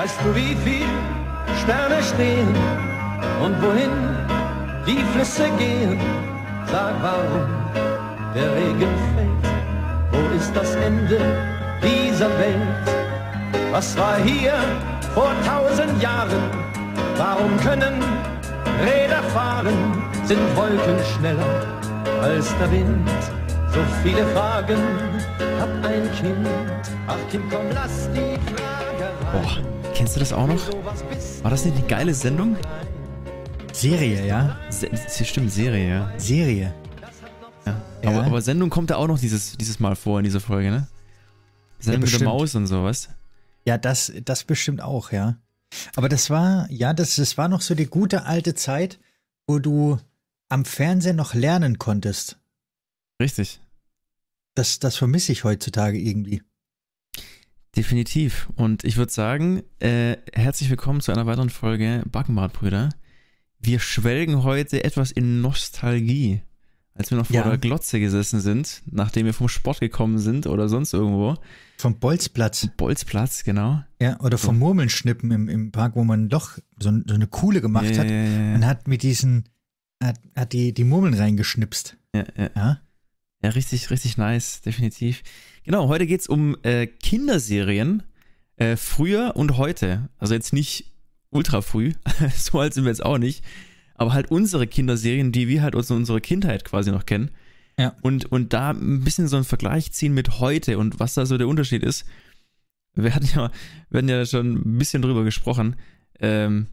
Weißt du, wie viel Sterne stehen und wohin die Flüsse gehen? Sag, warum der Regen fällt? Wo ist das Ende dieser Welt? Was war hier vor tausend Jahren? Warum können Räder fahren? Sind Wolken schneller als der Wind? So viele Fragen, hab ein Kind. Ach Kind, komm, lass die Fragerei. Oh. Kennst du das auch noch? War das nicht eine geile Sendung? Serie, ja. Se stimmt, Serie, ja. Serie. Ja. ja. Aber, aber, Sendung kommt da auch noch dieses, dieses Mal vor in dieser Folge, ne? Sendung ja, mit der Maus und sowas. Ja, das, das bestimmt auch, ja. Aber das war, ja, das, das war noch so die gute alte Zeit, wo du am Fernsehen noch lernen konntest. Richtig. Das, das vermisse ich heutzutage irgendwie. Definitiv. Und ich würde sagen, äh, herzlich willkommen zu einer weiteren Folge backenbart Wir schwelgen heute etwas in Nostalgie. Als wir noch vor der Glotze gesessen sind, nachdem wir vom Sport gekommen sind oder sonst irgendwo. Vom Bolzplatz. Bolzplatz, genau. Ja, oder vom so. Murmelschnippen im, im Park, wo man doch so, so eine Kuhle gemacht ja, hat. Ja, und hat mit diesen, hat, hat die, die Murmeln reingeschnipst. Ja, ja. ja, richtig, richtig nice, definitiv. Genau, heute geht es um äh, Kinderserien. Äh, früher und heute. Also jetzt nicht ultra früh, so alt sind wir jetzt auch nicht. Aber halt unsere Kinderserien, die wir halt aus unserer Kindheit quasi noch kennen. Ja. Und, und da ein bisschen so einen Vergleich ziehen mit heute und was da so der Unterschied ist. Wir hatten ja, wir hatten ja schon ein bisschen drüber gesprochen. Ähm,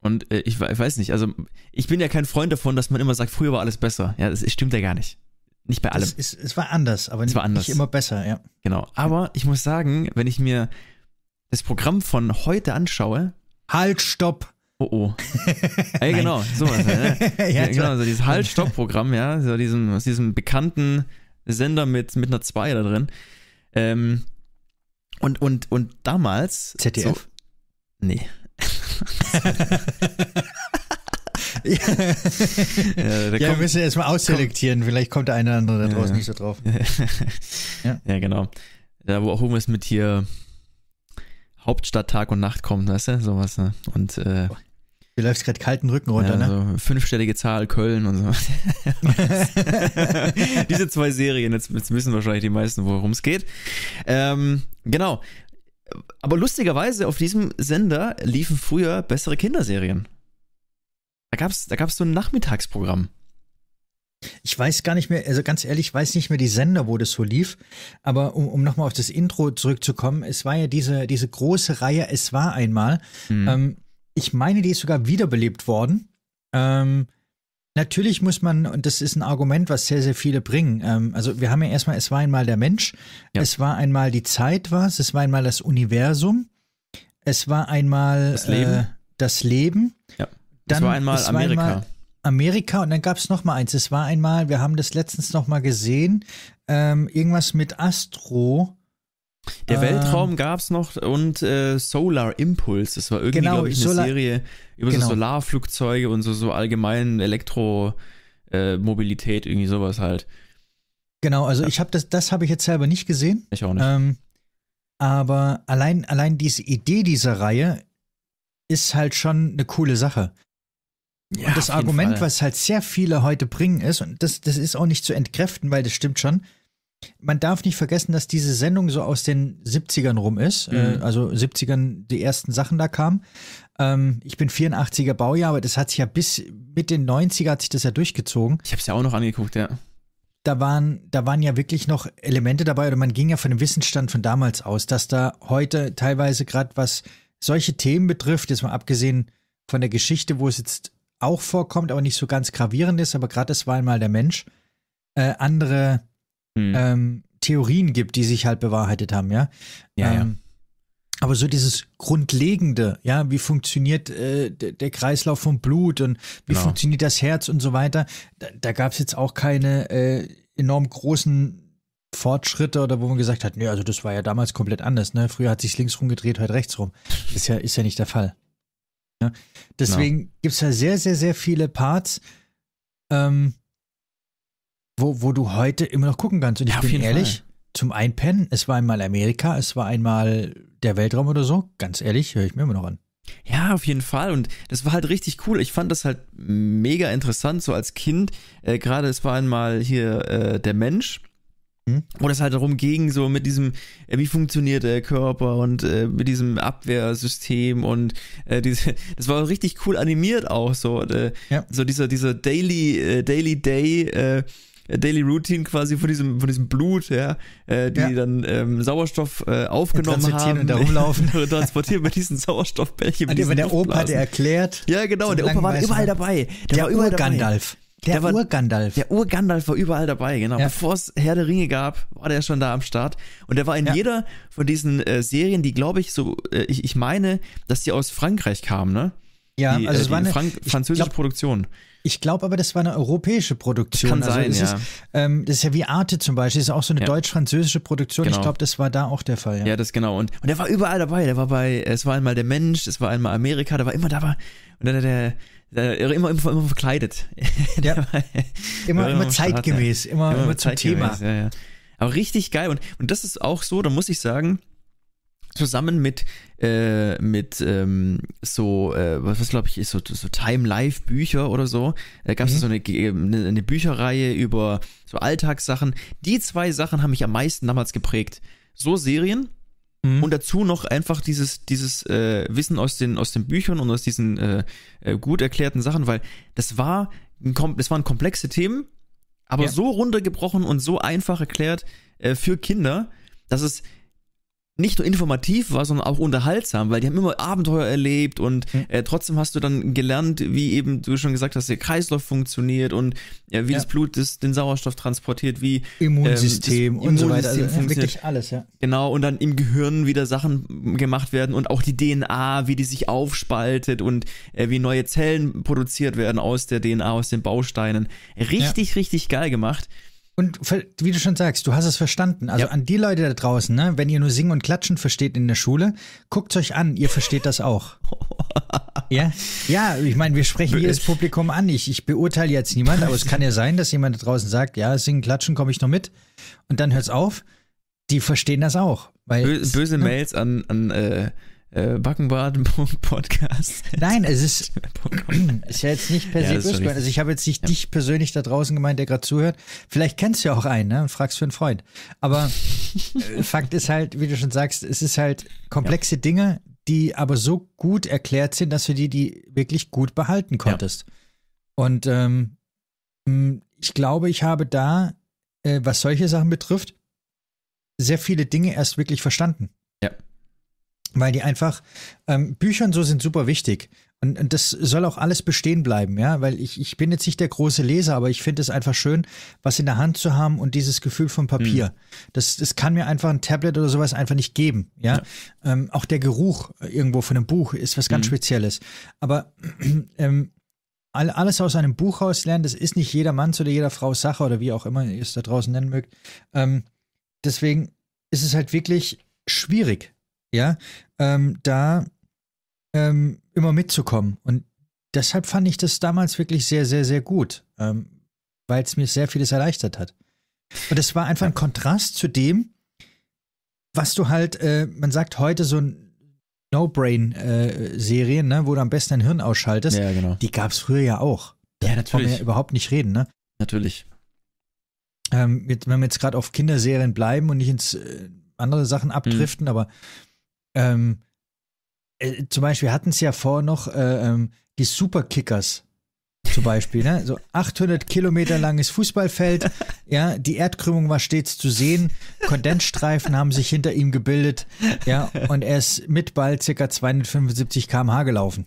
und äh, ich, ich, weiß nicht, also ich bin ja kein Freund davon, dass man immer sagt, früher war alles besser. Ja, das stimmt ja gar nicht. Nicht bei allem. Es, es, war anders, aber es war anders. nicht immer besser, ja. Genau. Aber ich muss sagen, wenn ich mir das Programm von heute anschaue. Halt, stopp! Oh oh. Ey, genau, sowas. Halt, ne? ja, genau, so dieses Halt-Stopp-Programm, ja, so diesem, aus diesem bekannten Sender mit, mit einer 2 da drin. Ähm, und, und, und damals. ZDF? So, nee. ja, ja wir müssen erstmal ausselektieren. Kommt. Vielleicht kommt der eine oder andere da draußen ja. nicht so drauf. ja. ja, genau. Da, wo auch irgendwas mit hier Hauptstadt Tag und Nacht kommt, weißt du, sowas. Ne? Und äh, Du läufst gerade kalten Rücken runter, ja, ne? so fünfstellige Zahl, Köln und so. Diese zwei Serien, jetzt, jetzt, wissen wahrscheinlich die meisten, worum es geht. Ähm, genau. Aber lustigerweise, auf diesem Sender liefen früher bessere Kinderserien. Da gab es da gab's so ein Nachmittagsprogramm. Ich weiß gar nicht mehr, also ganz ehrlich, ich weiß nicht mehr die Sender, wo das so lief. Aber um, um nochmal auf das Intro zurückzukommen, es war ja diese, diese große Reihe, es war einmal. Mhm. Ähm, ich meine, die ist sogar wiederbelebt worden. Ähm, natürlich muss man, und das ist ein Argument, was sehr, sehr viele bringen. Ähm, also wir haben ja erstmal, es war einmal der Mensch, ja. es war einmal die Zeit was, es war einmal das Universum, es war einmal das Leben. Äh, das Leben. Ja. Dann das war einmal das Amerika. einmal Amerika und dann gab es noch mal eins. Es war einmal, wir haben das letztens noch mal gesehen, ähm, irgendwas mit Astro. Der Weltraum ähm, gab es noch und äh, Solar Impulse. Das war irgendwie, genau, glaube ich, eine Solar Serie über genau. so Solarflugzeuge und so, so allgemein Elektromobilität, äh, irgendwie sowas halt. Genau, also ja. ich habe das, das habe ich jetzt selber nicht gesehen. Ich auch nicht. Ähm, aber allein, allein diese Idee dieser Reihe ist halt schon eine coole Sache. Ja, und das Argument, Fall. was halt sehr viele heute bringen, ist, und das, das ist auch nicht zu entkräften, weil das stimmt schon, man darf nicht vergessen, dass diese Sendung so aus den 70ern rum ist. Äh, mhm. Äh, also 70ern die ersten Sachen da kamen. Ähm, ich bin 84er Baujahr, aber das hat sich ja bis mit den 90er hat sich das ja durchgezogen. Ich habe es ja auch noch angeguckt, ja. Da waren, da waren ja wirklich noch Elemente dabei, oder man ging ja von dem Wissensstand von damals aus, dass da heute teilweise gerade was solche Themen betrifft, jetzt mal abgesehen von der Geschichte, wo es jetzt auch vorkommt, aber nicht so ganz gravierend ist, aber gerade das war einmal der Mensch, äh, andere hm. ähm, Theorien gibt, die sich halt bewahrheitet haben, ja. Ja, ähm, ja. Aber so dieses Grundlegende, ja, wie funktioniert äh, der Kreislauf vom Blut und wie genau. funktioniert das Herz und so weiter, da, da gab es jetzt auch keine äh, enorm großen Fortschritte oder wo man gesagt hat, nee, also das war ja damals komplett anders, ne? Früher hat sich links rumgedreht, heute rechts rum. Das ist ja, ist ja nicht der Fall. Ne? Deswegen no. Genau. gibt es ja sehr, sehr, sehr viele Parts, ähm, wo, wo du heute immer noch gucken kannst. Und ich ja, bin ehrlich, Fall. zum Einpennen, es war einmal Amerika, es war einmal der Weltraum oder so. Ganz ehrlich, höre ich mir immer noch an. Ja, auf jeden Fall. Und das war halt richtig cool. Ich fand das halt mega interessant, so als Kind. Äh, Gerade es war einmal hier äh, der Mensch hm? Wo das halt darum ging, so mit diesem, äh, wie funktioniert der Körper und äh, mit diesem Abwehrsystem und äh, diese, das war richtig cool animiert auch so. Und, äh, ja. So dieser, dieser Daily, äh, Daily Day, äh, Daily Routine quasi von diesem, von diesem Blut, ja, äh, die ja. dann ähm, Sauerstoff äh, aufgenommen haben. Und da rumlaufen. transportieren mit diesen Sauerstoffbällchen. Und über der Opa, der erklärt. Ja, genau, so der Opa war überall dabei. Der, der war überall Ur dabei. Gandalf. Der, der Urgandalf. Der Urgandalf war überall dabei, genau. Ja. Bevor es Herr der Ringe gab, war der schon da am Start. Und der war in ja. jeder von diesen äh, Serien, die, glaube ich, so, äh, ich, ich meine, dass die aus Frankreich kamen, ne? Ja, die, also äh, es war eine Frank französische glaub, Produktion. Ich glaube aber, das war eine europäische Produktion. Das kann also sein, ist ja. Es, ähm, das ist ja wie Arte zum Beispiel, das ist auch so eine ja. deutsch-französische Produktion. Genau. Ich glaube, das war da auch der Fall. Ja, ja das genau. Und, und der war überall dabei. Der war bei, es war einmal der Mensch, es war einmal Amerika, der war immer da. Und dann der, der äh, immer, immer, immer verkleidet. Ja. immer, immer zeitgemäß, Stadt, immer, immer, immer zum Thema. Ja, ja. Aber richtig geil. Und, und das ist auch so, da muss ich sagen, zusammen mit, äh, mit ähm, so, äh, was, was glaube ich, ist so, so time life bücher oder so. Da gab es mhm. so eine, eine, eine, Bücherreihe über so Alltagssachen. Die zwei Sachen haben mich am meisten damals geprägt. So Serien Mhm. Und dazu noch einfach dieses, dieses äh, Wissen aus den, aus den Büchern und aus diesen äh, äh gut erklärten Sachen, weil das war ein, das waren komplexe Themen, aber ja. so runtergebrochen und so einfach erklärt äh, für Kinder, dass es nicht nur informativ war, sondern auch unterhaltsam, weil die haben immer Abenteuer erlebt und äh, trotzdem hast du dann gelernt, wie eben du schon gesagt hast, der Kreislauf funktioniert und äh, wie ja. das Blut das, den Sauerstoff transportiert, wie Immunsystem ähm, und Immunsystem so weiter. Also, funktioniert. Wirklich alles, ja. Genau, und dann im Gehirn wieder Sachen gemacht werden und auch die DNA, wie die sich aufspaltet und äh, wie neue Zellen produziert werden aus der DNA, aus den Bausteinen. Richtig, ja. richtig geil gemacht. Und wie du schon sagst, du hast es verstanden. Also ja. an die Leute da draußen, ne, wenn ihr nur Singen und Klatschen versteht in der Schule, guckt euch an, ihr versteht das auch. ja? ja, ich meine, wir sprechen jedes Publikum an. Ich, ich beurteile jetzt niemand, aber es kann ja sein, dass jemand da draußen sagt, ja, Singen, Klatschen komme ich noch mit. Und dann hört's auf. Die verstehen das auch. Weil, Bö böse ne? Mails an, an äh, äh, Backenbart.podcast. Nein, es ist, ist ja jetzt nicht per se ja, böse Also ich habe jetzt nicht ja. dich persönlich da draußen gemeint, der gerade zuhört. Vielleicht kennst du ja auch einen ne, und fragst für einen Freund. Aber äh, Fakt ist halt, wie du schon sagst, es ist halt komplexe ja. Dinge, die aber so gut erklärt sind, dass du die, die wirklich gut behalten konntest. Und ähm, hm, ich glaube, ich habe da, äh, was solche Sachen betrifft, sehr viele Dinge erst wirklich verstanden weil die einfach, ähm, Bücher und so sind super wichtig. Und, und, das soll auch alles bestehen bleiben, ja, weil ich, ich bin jetzt nicht der große Leser, aber ich finde es einfach schön, was in der Hand zu haben und dieses Gefühl von Papier. Mhm. Das, das kann mir einfach ein Tablet oder sowas einfach nicht geben, ja. ja. Ähm, auch der Geruch irgendwo von einem Buch ist was ganz mhm. Spezielles. Aber ähm, alles aus einem Buch rauslernen, das ist nicht jeder Manns oder jeder Frau Sache oder wie auch immer ihr es da draußen nennen mögt. Ähm, deswegen ist es halt wirklich schwierig, ja, ähm, da ähm, immer mitzukommen. Und deshalb fand ich das damals wirklich sehr, sehr, sehr gut, ähm, weil es mir sehr vieles erleichtert hat. Und es war einfach ein Kontrast zu dem, was du halt, äh, man sagt heute so ein No-Brain-Serien, äh, ne, wo du am besten dein Hirn ausschaltest. Ja, genau. Die gab es früher ja auch. ja, natürlich. wir ja überhaupt nicht reden, ne? Natürlich. Ähm, jetzt, wenn wir jetzt gerade auf Kinderserien bleiben und nicht ins äh, andere Sachen hm. abdriften, mhm. aber ähm, äh, zum Beispiel hatten es ja vor noch äh, ähm, die Superkickers zum Beispiel, ne? so 800 Kilometer langes Fußballfeld, ja, die Erdkrümmung war stets zu sehen, Kondensstreifen haben sich hinter ihm gebildet, ja, und er ist mit Ball ca. 275 km/h gelaufen.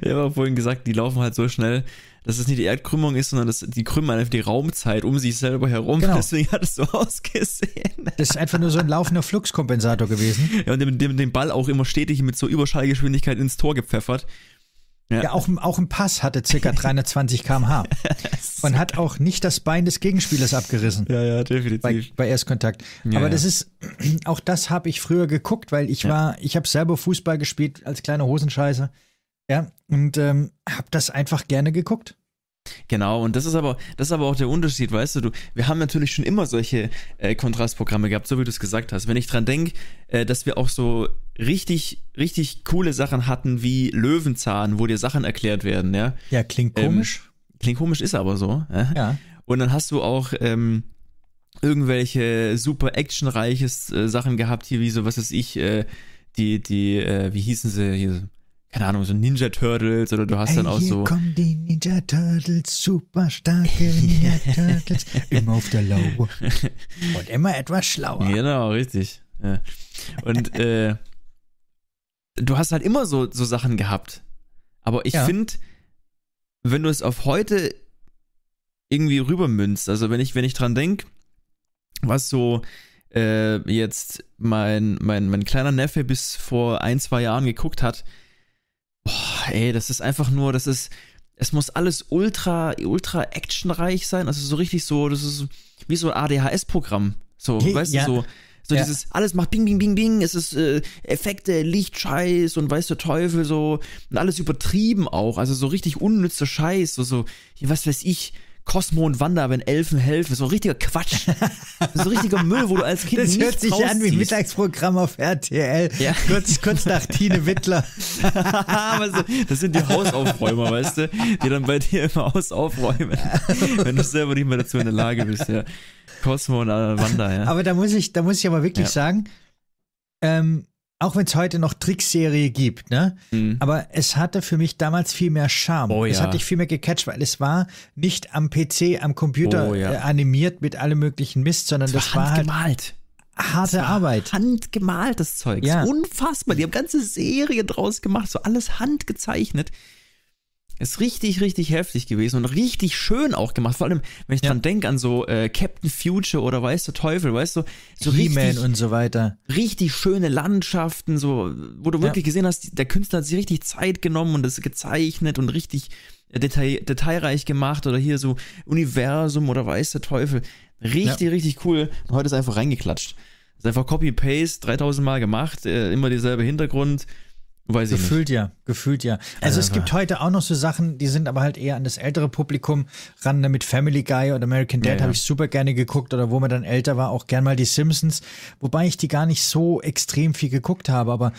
Ich habe vorhin gesagt, die laufen halt so schnell, dass es nicht die Erdkrümmung ist, sondern dass die krümmen einfach die Raumzeit um sich selber herum. Genau. Deswegen hat es so ausgesehen. Das ist einfach nur so ein laufender Fluxkompensator gewesen. Ja, und mit dem, dem, Ball auch immer stetig mit so Überschallgeschwindigkeit ins Tor gepfeffert. Ja. ja, auch, auch im Pass hatte circa 320 km/h und hat auch nicht das Bein des Gegenspielers abgerissen. Ja, ja, definitiv. Bei, bei Erstkontakt. Ja, Aber das ist, auch das habe ich früher geguckt, weil ich ja. war, ich habe selber Fußball gespielt als kleine Hosenscheiße. Ja, und ähm, habe das einfach gerne geguckt. Genau, und das ist aber, das ist aber auch der Unterschied, weißt du, du, wir haben natürlich schon immer solche äh, Kontrastprogramme gehabt, so wie du es gesagt hast. Wenn ich dran denke, äh, dass wir auch so richtig, richtig coole Sachen hatten wie Löwenzahn, wo dir Sachen erklärt werden, ja. Ja, klingt ähm, komisch. Ähm, klingt komisch, ist aber so. Ja. ja. Und dann hast du auch ähm, irgendwelche super actionreiches äh, Sachen gehabt, hier wie so, was weiß ich, äh, die, die, äh, wie hießen sie hier? keine Ahnung, so Ninja Turtles oder du hast hey, dann auch hier so. kommen die Ninja Turtles, super starke Ninja Turtles, immer auf der Lauer und immer etwas schlauer. Genau, richtig. Ja. Und äh, du hast halt immer so, so Sachen gehabt. Aber ich ja. finde, wenn du es auf heute irgendwie rübermünzt, also wenn ich, wenn ich dran denke, was so äh, jetzt mein, mein, mein kleiner Neffe bis vor ein, zwei Jahren geguckt hat, boah, ey, das ist einfach nur, das ist, es muss alles ultra, ultra actionreich sein, also so richtig so, das ist wie so ein ADHS-Programm. So, weißt ja. du, so so ja. dieses, alles macht bing, bing, bing, bing, es ist äh, Effekte, Licht, Scheiß und weiß der Teufel so und alles übertrieben auch, also so richtig unnützer Scheiß, so, so, was weiß ich, Cosmo und Wanda, wenn Elfen helfen. So ein richtiger Quatsch. so ein richtiger Müll, wo du als Kind Das nicht hört sich an wie Mittagsprogramm auf RTL. Ja. Kurz, kurz nach Tine Wittler. das sind die Hausaufräumer, weißt du? Die dann bei dir im Haus aufräumen. wenn du selber nicht mehr dazu in der Lage bist, ja. Cosmo und Wanda, ja. Aber da muss ich, da muss ich aber wirklich ja. sagen, ähm, auch wenn es heute noch Trickserie gibt, ne? Mhm. Aber es hatte für mich damals viel mehr Charme. Oh, ja. Es hat dich viel mehr gecatcht, weil es war nicht am PC, am Computer oh, ja. äh, animiert mit allem möglichen Mist, sondern das, das war, halt handgemalt. Halt harte war Arbeit. Handgemaltes Zeug. Ja. Unfassbar. Die haben ganze Serien draus gemacht, so alles handgezeichnet. Ist richtig, richtig heftig gewesen und richtig schön auch gemacht. Vor allem, wenn ich ja. dran denke an so äh, Captain Future oder weißt du Teufel, weißt du, so richtig und so weiter. Richtig schöne Landschaften, so, wo du wirklich ja. gesehen hast, der Künstler hat sich richtig Zeit genommen und das gezeichnet und richtig äh, detail, detailreich gemacht oder hier so Universum oder weißt Teufel. Richtig, ja. richtig cool. Und heute ist einfach reingeklatscht. Ist einfach Copy-Paste, 3000 Mal gemacht, äh, immer derselbe Hintergrund. Weiß gefühlt ja, gefühlt ja. Also, also es gibt heute auch noch so Sachen, die sind aber halt eher an das ältere Publikum ran. Mit Family Guy oder American Dad ja, ja. habe ich super gerne geguckt oder wo man dann älter war, auch gern mal die Simpsons, wobei ich die gar nicht so extrem viel geguckt habe, aber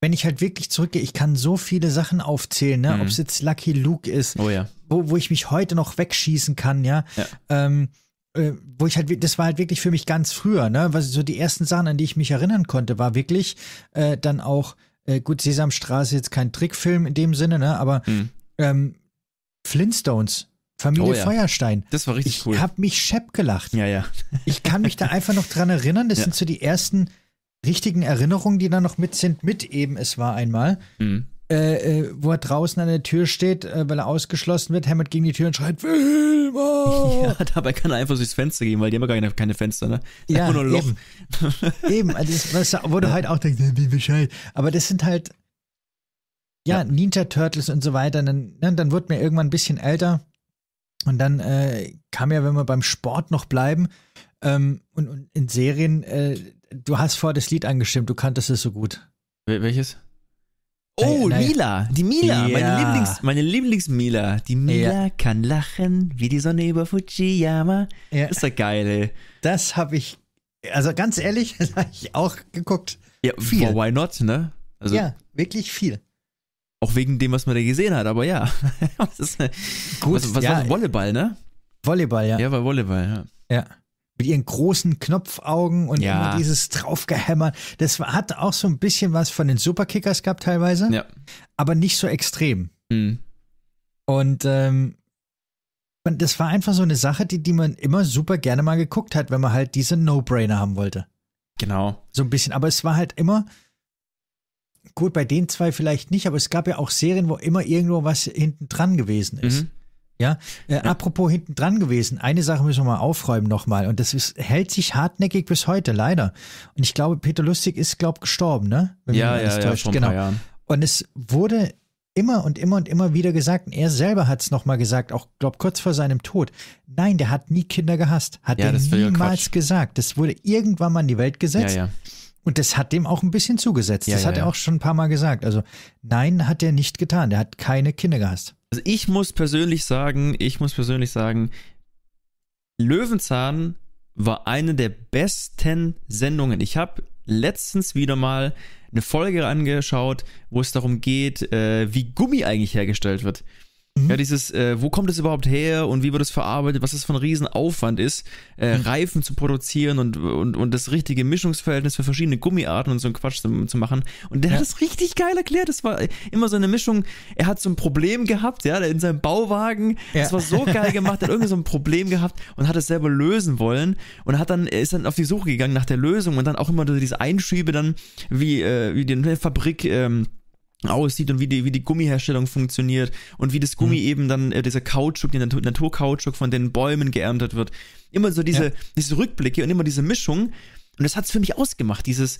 wenn ich halt wirklich zurückgehe, ich kann so viele Sachen aufzählen, ne? Mhm. ob es jetzt Lucky Luke ist, oh, ja. wo, wo ich mich heute noch wegschießen kann, ja. ja. Ähm, äh, wo ich halt, das war halt wirklich für mich ganz früher, ne? Was so die ersten Sachen, an die ich mich erinnern konnte, war wirklich äh, dann auch äh, gut, Sesamstraße ist jetzt kein Trickfilm in dem Sinne, ne? Aber mhm. ähm, Flintstones, Familie oh, ja. Feuerstein. Das war richtig ich cool. Ich habe mich schepp gelacht. Ja, ja. Ich kann mich da einfach noch dran erinnern. Das ja. sind so die ersten richtigen Erinnerungen, die da noch mit sind, mit eben es war einmal. Mhm. Äh, äh, wo er draußen an der Tür steht, äh, weil er ausgeschlossen wird, hämmert gegen die Tür und schreit, Wilma! Ja, dabei kann er einfach durchs Fenster gehen, weil die haben ja gar keine, keine Fenster, ne? Ja, einfach nur ein Loch. Eben, eben. also das, was, wo du ja. halt auch denkst, wie bescheid. Aber das sind halt, ja, ja. Ninja Turtles und so weiter. Und dann, ne, dann wurde mir irgendwann ein bisschen älter und dann äh, kam ja, wenn wir beim Sport noch bleiben ähm, und, und, in Serien, äh, du hast vor das Lied angestimmt, du kanntest es so gut. Wel welches? Oh, nein, nein. Mila, die Mila, ja. meine Lieblings, meine Lieblings-Mila. Die Mila ja. kann lachen wie die Sonne über Fujiyama. Ja. Ist ja geil, ey. Das habe ich, also ganz ehrlich, das habe ich auch geguckt. Ja, viel. For why not, ne? Also, ja, wirklich viel. Auch wegen dem, was man da gesehen hat, aber ja. was ist, Gut, was, was ja, war Volleyball, ne? Volleyball, ja. Ja, war Volleyball, ja. Ja mit ihren großen Knopfaugen und ja. immer dieses draufgehämmert. Das hat auch so ein bisschen was von den Superkickers gehabt teilweise, ja. aber nicht so extrem. Mhm. Und ähm, das war einfach so eine Sache, die, die man immer super gerne mal geguckt hat, wenn man halt diese No-Brainer haben wollte. Genau. So ein bisschen. Aber es war halt immer, gut, bei den zwei vielleicht nicht, aber es gab ja auch Serien, wo immer irgendwo was hinten dran gewesen ist. Mhm. Ja, äh, ja. apropos hinten dran gewesen, eine Sache müssen wir mal aufräumen nochmal und das ist, hält sich hartnäckig bis heute, leider. Und ich glaube, Peter Lustig ist, glaube gestorben, ne? Wenn ja, ja, ja, vor genau. Jahren. Und es wurde immer und immer und immer wieder gesagt, und er selber hat es nochmal gesagt, auch, glaube kurz vor seinem Tod. Nein, der hat nie Kinder gehasst, hat ja, er niemals gesagt. Das wurde irgendwann mal in die Welt gesetzt. Ja, ja. Und das hat dem auch ein bisschen zugesetzt. Ja, das ja, hat er ja. auch schon ein paar Mal gesagt. Also nein, hat er nicht getan. Der hat keine Kinder gehasst. Also ich muss persönlich sagen, ich muss persönlich sagen, Löwenzahn war eine der besten Sendungen. Ich habe letztens wieder mal eine Folge angeschaut, wo es darum geht, äh, wie Gummi eigentlich hergestellt wird. Mhm. Ja, dieses, äh, wo kommt es überhaupt her und wie wird es verarbeitet, was das für ein Riesenaufwand ist, äh, mhm. Reifen zu produzieren und, und, und das richtige Mischungsverhältnis für verschiedene Gummiarten und so einen Quatsch zu, zu machen. Und der ja. hat das richtig geil erklärt. Das war äh, immer so eine Mischung. Er hat so ein Problem gehabt, ja, in seinem Bauwagen. Ja. Das war so geil gemacht. Er hat irgendwie so ein Problem gehabt und hat es selber lösen wollen und hat dann, ist dann auf die Suche gegangen nach der Lösung und dann auch immer diese Einschiebe dann, wie, äh, wie die Fabrik, ähm, aussieht und wie die, wie die Gummiherstellung funktioniert und wie das Gummi mhm. eben dann, äh, dieser Kautschuk, der Natur Naturkautschuk von den Bäumen geerntet wird. Immer so diese, ja. diese Rückblicke und immer diese Mischung. Und das hat es für mich ausgemacht. Dieses,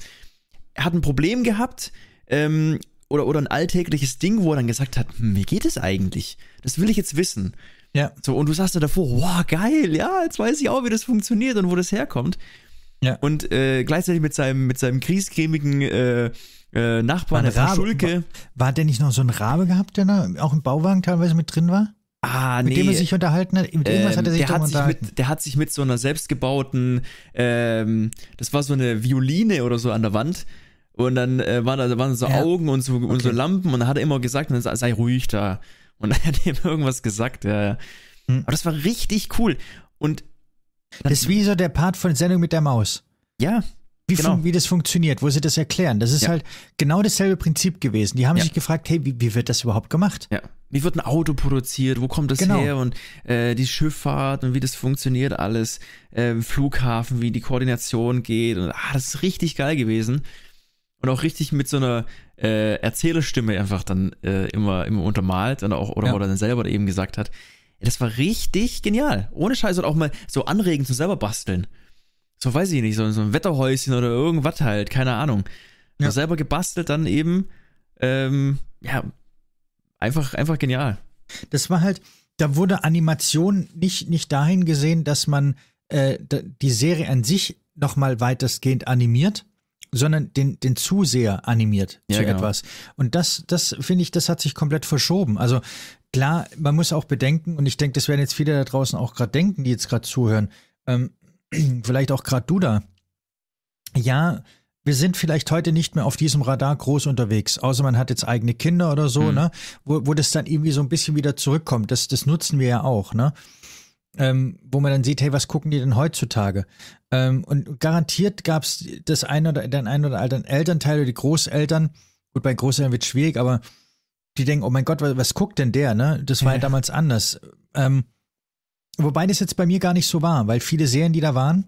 er hat ein Problem gehabt, ähm, oder, oder ein alltägliches Ding, wo er dann gesagt hat, hm, wie geht es eigentlich? Das will ich jetzt wissen. Ja. So, und du sagst da davor, wow, geil, ja, jetzt weiß ich auch, wie das funktioniert und wo das herkommt. Ja. Und äh, gleichzeitig mit seinem, mit seinem kriescremigen äh, äh, Nachbarn, war Herr Schulke. War, war der nicht noch so ein Rabe gehabt, der da auch im Bauwagen teilweise mit drin war? Ah, mit nee. dem er sich unterhalten hat, mit irgendwas ähm, hat er ähm, sich, der hat sich mit, Der hat sich mit so einer selbstgebauten, ähm, das war so eine Violine oder so an der Wand. Und dann äh, waren da waren so ja. Augen und so, okay. und so Lampen und dann hat er immer gesagt, dann sei ruhig da. Und dann hat er ihm irgendwas gesagt. Ja. Hm. Aber das war richtig cool. Und das ist wie so der Part von Sendung mit der Maus. Ja, wie, genau. wie das funktioniert, wo sie das erklären. Das ist ja. halt genau dasselbe Prinzip gewesen. Die haben ja. sich gefragt, hey, wie, wie wird das überhaupt gemacht? Ja. Wie wird ein Auto produziert? Wo kommt das genau. her? Und äh, die Schifffahrt und wie das funktioniert alles. Ähm, Flughafen, wie die Koordination geht. Und ah, das ist richtig geil gewesen. Und auch richtig mit so einer äh, Erzählerstimme einfach dann äh, immer, immer untermalt und auch, oder, ja. oder dann selber eben gesagt hat. Das war richtig genial. Ohne Scheiß und auch mal so anregend zu selber basteln so weiß ich nicht, so, so ein Wetterhäuschen oder irgendwas halt, keine Ahnung. Ja. selber gebastelt dann eben, ähm, ja, einfach, einfach genial. Das war halt, da wurde Animation nicht, nicht dahin gesehen, dass man äh, die Serie an sich nochmal weitestgehend animiert, sondern den, den Zuseher animiert ja, zu genau. etwas. Und das, das finde ich, das hat sich komplett verschoben. Also klar, man muss auch bedenken, und ich denke, das werden jetzt viele da draußen auch gerade denken, die jetzt gerade zuhören, ähm, vielleicht auch gerade du da, ja, wir sind vielleicht heute nicht mehr auf diesem Radar groß unterwegs, außer man hat jetzt eigene Kinder oder so, mhm. ne? Wo, wo das dann irgendwie so ein bisschen wieder zurückkommt. Das, das nutzen wir ja auch, ne? Ähm, wo man dann sieht, hey, was gucken die denn heutzutage? Ähm, und garantiert gab es das ein oder den einen oder anderen Elternteil oder die Großeltern, gut, bei Großeltern wird es schwierig, aber die denken, oh mein Gott, was, was guckt denn der, ne? Das war ja, ja damals anders. Ähm, Wobei das jetzt bei mir gar nicht so war, weil viele Serien, die da waren,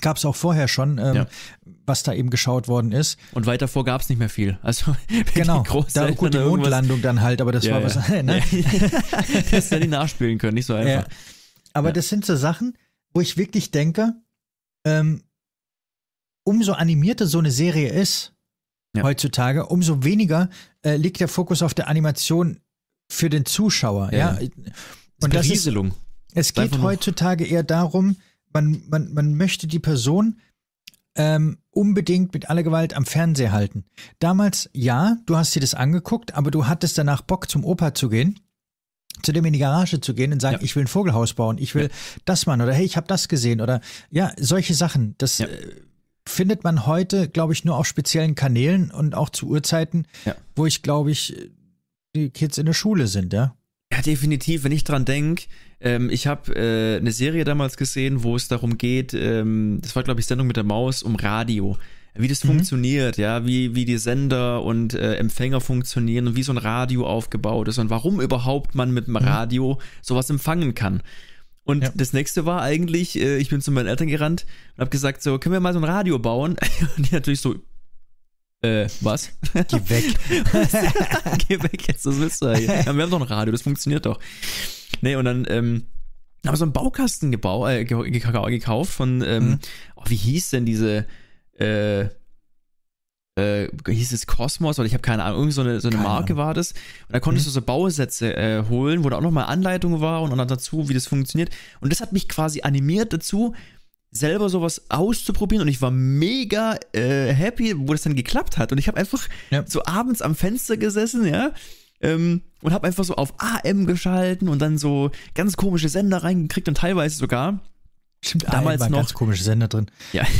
gab es auch vorher schon, ähm, ja. was da eben geschaut worden ist. Und weit davor gab es nicht mehr viel. Also genau, da, gut die Mondlandung dann halt, aber das ja, war ja. was. Ne? das hätte ich nachspielen können, nicht so einfach. Aber das sind so Sachen, wo ich wirklich denke, ähm, umso animierter so eine Serie ist heutzutage, umso weniger äh, liegt der Fokus auf der Animation für den Zuschauer. Ja. Und Berieselung. Es geht heutzutage eher darum, man, man, man möchte die Person ähm, unbedingt mit aller Gewalt am Fernseher halten. Damals, ja, du hast dir das angeguckt, aber du hattest danach Bock, zum Opa zu gehen, zu dem in die Garage zu gehen und sagen, ja. ich will ein Vogelhaus bauen, ich will ja. das machen oder hey, ich habe das gesehen oder ja, solche Sachen. Das ja. äh, findet man heute, glaube ich, nur auf speziellen Kanälen und auch zu Uhrzeiten, wo ich, glaube ich, äh, die Kids in der Schule sind, ja. Ja, definitiv. Wenn ich dran denke, ähm, ich habe äh, eine Serie damals gesehen, wo es darum geht, ähm, das war glaube ich Sendung mit der Maus um Radio wie das mhm. funktioniert, ja, wie, wie die Sender und äh, Empfänger funktionieren und wie so ein Radio aufgebaut ist und warum überhaupt man mit dem mhm. Radio mhm. sowas empfangen kann. Und ja. das nächste war eigentlich, äh, ich bin zu meinen Eltern gerannt und habe gesagt, so, können wir mal so ein Radio bauen? Und die natürlich so, äh, was? Geh weg. Geh weg jetzt, was willst du ja hier. Ja, wir haben doch ein Radio, das funktioniert doch. Nee, und dann ähm, haben wir so einen Baukasten gebau äh, gekauft von, ähm, mhm. oh, wie hieß denn diese, äh, äh, hieß es Cosmos oder ich habe keine Ahnung, irgendwie so eine, so eine Marke Ahnung. war das. Und da konntest mhm. du so Bausätze äh, holen, wo da auch nochmal Anleitungen war und dann dazu, wie das funktioniert. Und das hat mich quasi animiert dazu, selber sowas auszuprobieren und ich war mega äh, happy, wo das dann geklappt hat. Und ich habe einfach ja. so abends am Fenster gesessen, ja, ähm, und habe einfach so auf AM geschalten und dann so ganz komische Sender reingekriegt und teilweise sogar Stimmt, damals war noch ganz komische Sender drin. Ja.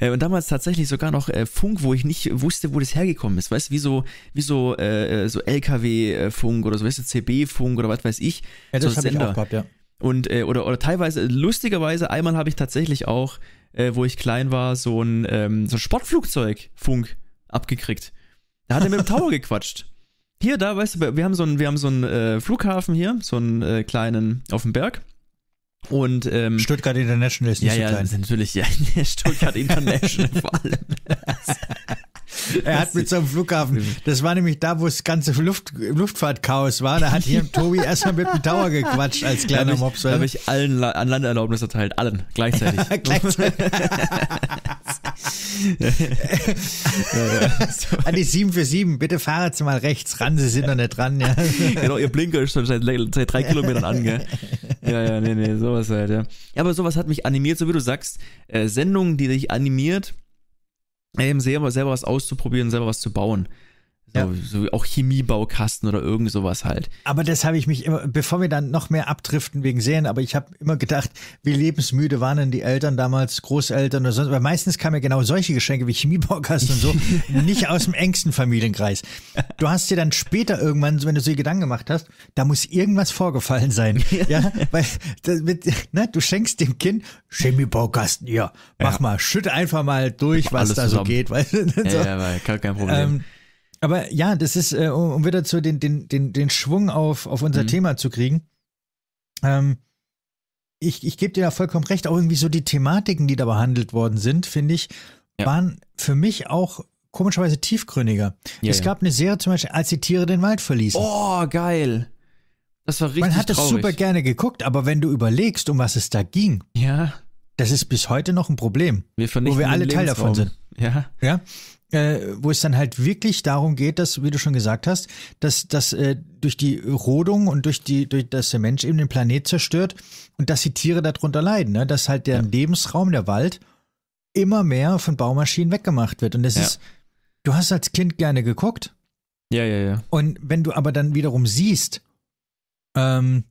Äh, und damals tatsächlich sogar noch äh, Funk, wo ich nicht wusste, wo das hergekommen ist. Weißt du, wie so, wie so, äh, so LKW-Funk oder so, weißt du, CB-Funk oder was weiß ich. Ja, das so habe ich auch gehabt, ja. Und, äh, oder, oder teilweise, lustigerweise, einmal habe ich tatsächlich auch, äh, wo ich klein war, so ein, ähm, so Sportflugzeug-Funk abgekriegt. Da hat er mit dem Tower gequatscht hier, da, weißt du, wir haben so einen, wir haben so einen äh, Flughafen hier, so einen äh, kleinen auf dem Berg. Und ähm, Stuttgart International ist nicht ja, so ja, Natürlich, ja, Stuttgart International vor allem. Er hat mit so einem Flughafen, das war nämlich da, wo das ganze Luft, Luftfahrtchaos war, da hat hier Tobi erstmal mit dem Tower gequatscht als kleiner Mopser. Da habe ich, allen an Landeerlaubnis erteilt, allen, gleichzeitig. gleichzeitig. An die 7 für 7, bitte fahren jetzt mal rechts ran, sie sind noch nicht dran. Ja. genau, ihr Blinker ist schon seit, seit drei Kilometern an, gell? Ja, ja, nee, nee, sowas halt, ja. ja. aber sowas hat mich animiert, so wie du sagst. Äh, Sendungen, die dich animiert, eben selber, selber was auszuprobieren, selber was zu bauen. So, ja. so auch Chemiebaukasten oder irgend sowas halt. Aber das habe ich mich immer, bevor wir dann noch mehr abdriften wegen Serien, aber ich habe immer gedacht, wie lebensmüde waren denn die Eltern damals, Großeltern oder sonst, weil meistens kamen ja genau solche Geschenke wie Chemiebaukasten und so nicht aus dem engsten Familienkreis. Du hast dir dann später irgendwann, wenn du so Gedanken gemacht hast, da muss irgendwas vorgefallen sein. ja, weil mit, ne, du schenkst dem Kind Chemiebaukasten, ja, mach ja. mal, schütte einfach mal durch, was Alles da so geht. Weißt du, so. Ja, ja, kein Problem. Ähm, aber ja, das ist, äh, um wieder zu den, den, den, den Schwung auf, auf unser mhm. Thema zu kriegen. Ähm, ich, ich gebe dir da vollkommen recht, auch irgendwie so die Thematiken, die da behandelt worden sind, finde ich, ja. waren für mich auch komischerweise tiefgründiger. Ja, es ja. gab eine Serie zum Beispiel, als die Tiere den Wald verließen. Oh, geil. Das war richtig Man hat das super gerne geguckt, aber wenn du überlegst, um was es da ging, ja. das ist bis heute noch ein Problem, wir wo wir alle Teil davon sind. Ja. ja äh, wo es dann halt wirklich darum geht, dass, wie du schon gesagt hast, dass, dass äh, durch die Rodung und durch die, durch, dass der Mensch eben den Planet zerstört und dass die Tiere darunter leiden, ne? dass halt der ja. Lebensraum, der Wald, immer mehr von Baumaschinen weggemacht wird. Und das ja. ist, du hast als Kind gerne geguckt. Ja, ja, ja. Und wenn du aber dann wiederum siehst, ähm,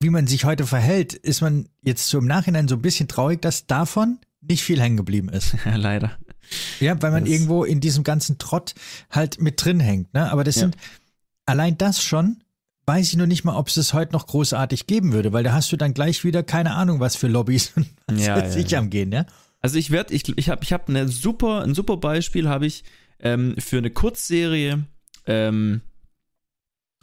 wie man sich heute verhält, ist man jetzt so im Nachhinein so ein bisschen traurig, dass davon nicht viel hängen geblieben ist. Ja, leider. Ja, weil man das irgendwo in diesem ganzen Trott halt mit drin hängt. Ne? Aber das ja. sind allein das schon, weiß ich nur nicht mal, ob es es heute noch großartig geben würde, weil da hast du dann gleich wieder keine Ahnung, was für Lobbys und was ja, ja, ich ja. am Gehen, ja? Also ich werde, ich, ich habe ich hab eine super, ein super Beispiel habe ich ähm, für eine Kurzserie, ähm,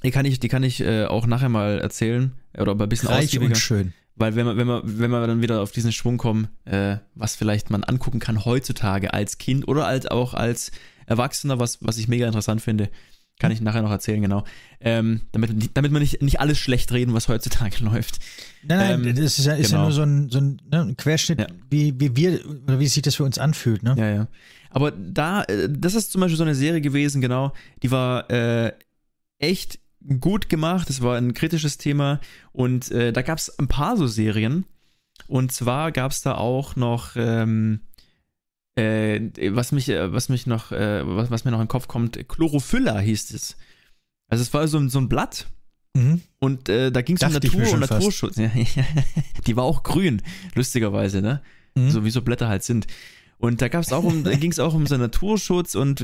die kann ich, die kann ich äh, auch nachher mal erzählen oder ein bisschen Reich ausgiebiger. Und schön weil wenn man, wenn man, wenn man dann wieder auf diesen Schwung kommen, äh, was vielleicht man angucken kann heutzutage als Kind oder als auch als Erwachsener, was, was ich mega interessant finde, kann ich nachher noch erzählen, genau. Ähm, damit, damit wir nicht, nicht alles schlecht reden, was heutzutage läuft. Nein, nein, ähm, das ist, ja, ist genau. ja, nur genau. so ein, so ein, ne, ein Querschnitt, ja. wie, wie wir oder wie sich das für uns anfühlt, ne? Ja, ja. Aber da, äh, das ist zum Beispiel so eine Serie gewesen, genau, die war äh, echt gut gemacht, es war ein kritisches Thema und äh, da gab es ein paar so Serien. Und zwar gab es da auch noch, ähm, äh, was mich, äh, was mich noch, äh, was, was, mir noch in den Kopf kommt, Chlorophylla hieß es. Also es war so, so ein Blatt mhm. und äh, da ging es um Natur und Naturschutz. Ja, ja. Die war auch grün, lustigerweise, ne? Mhm. So wie so Blätter halt sind. Und da gab's auch um, ging es auch um so Naturschutz und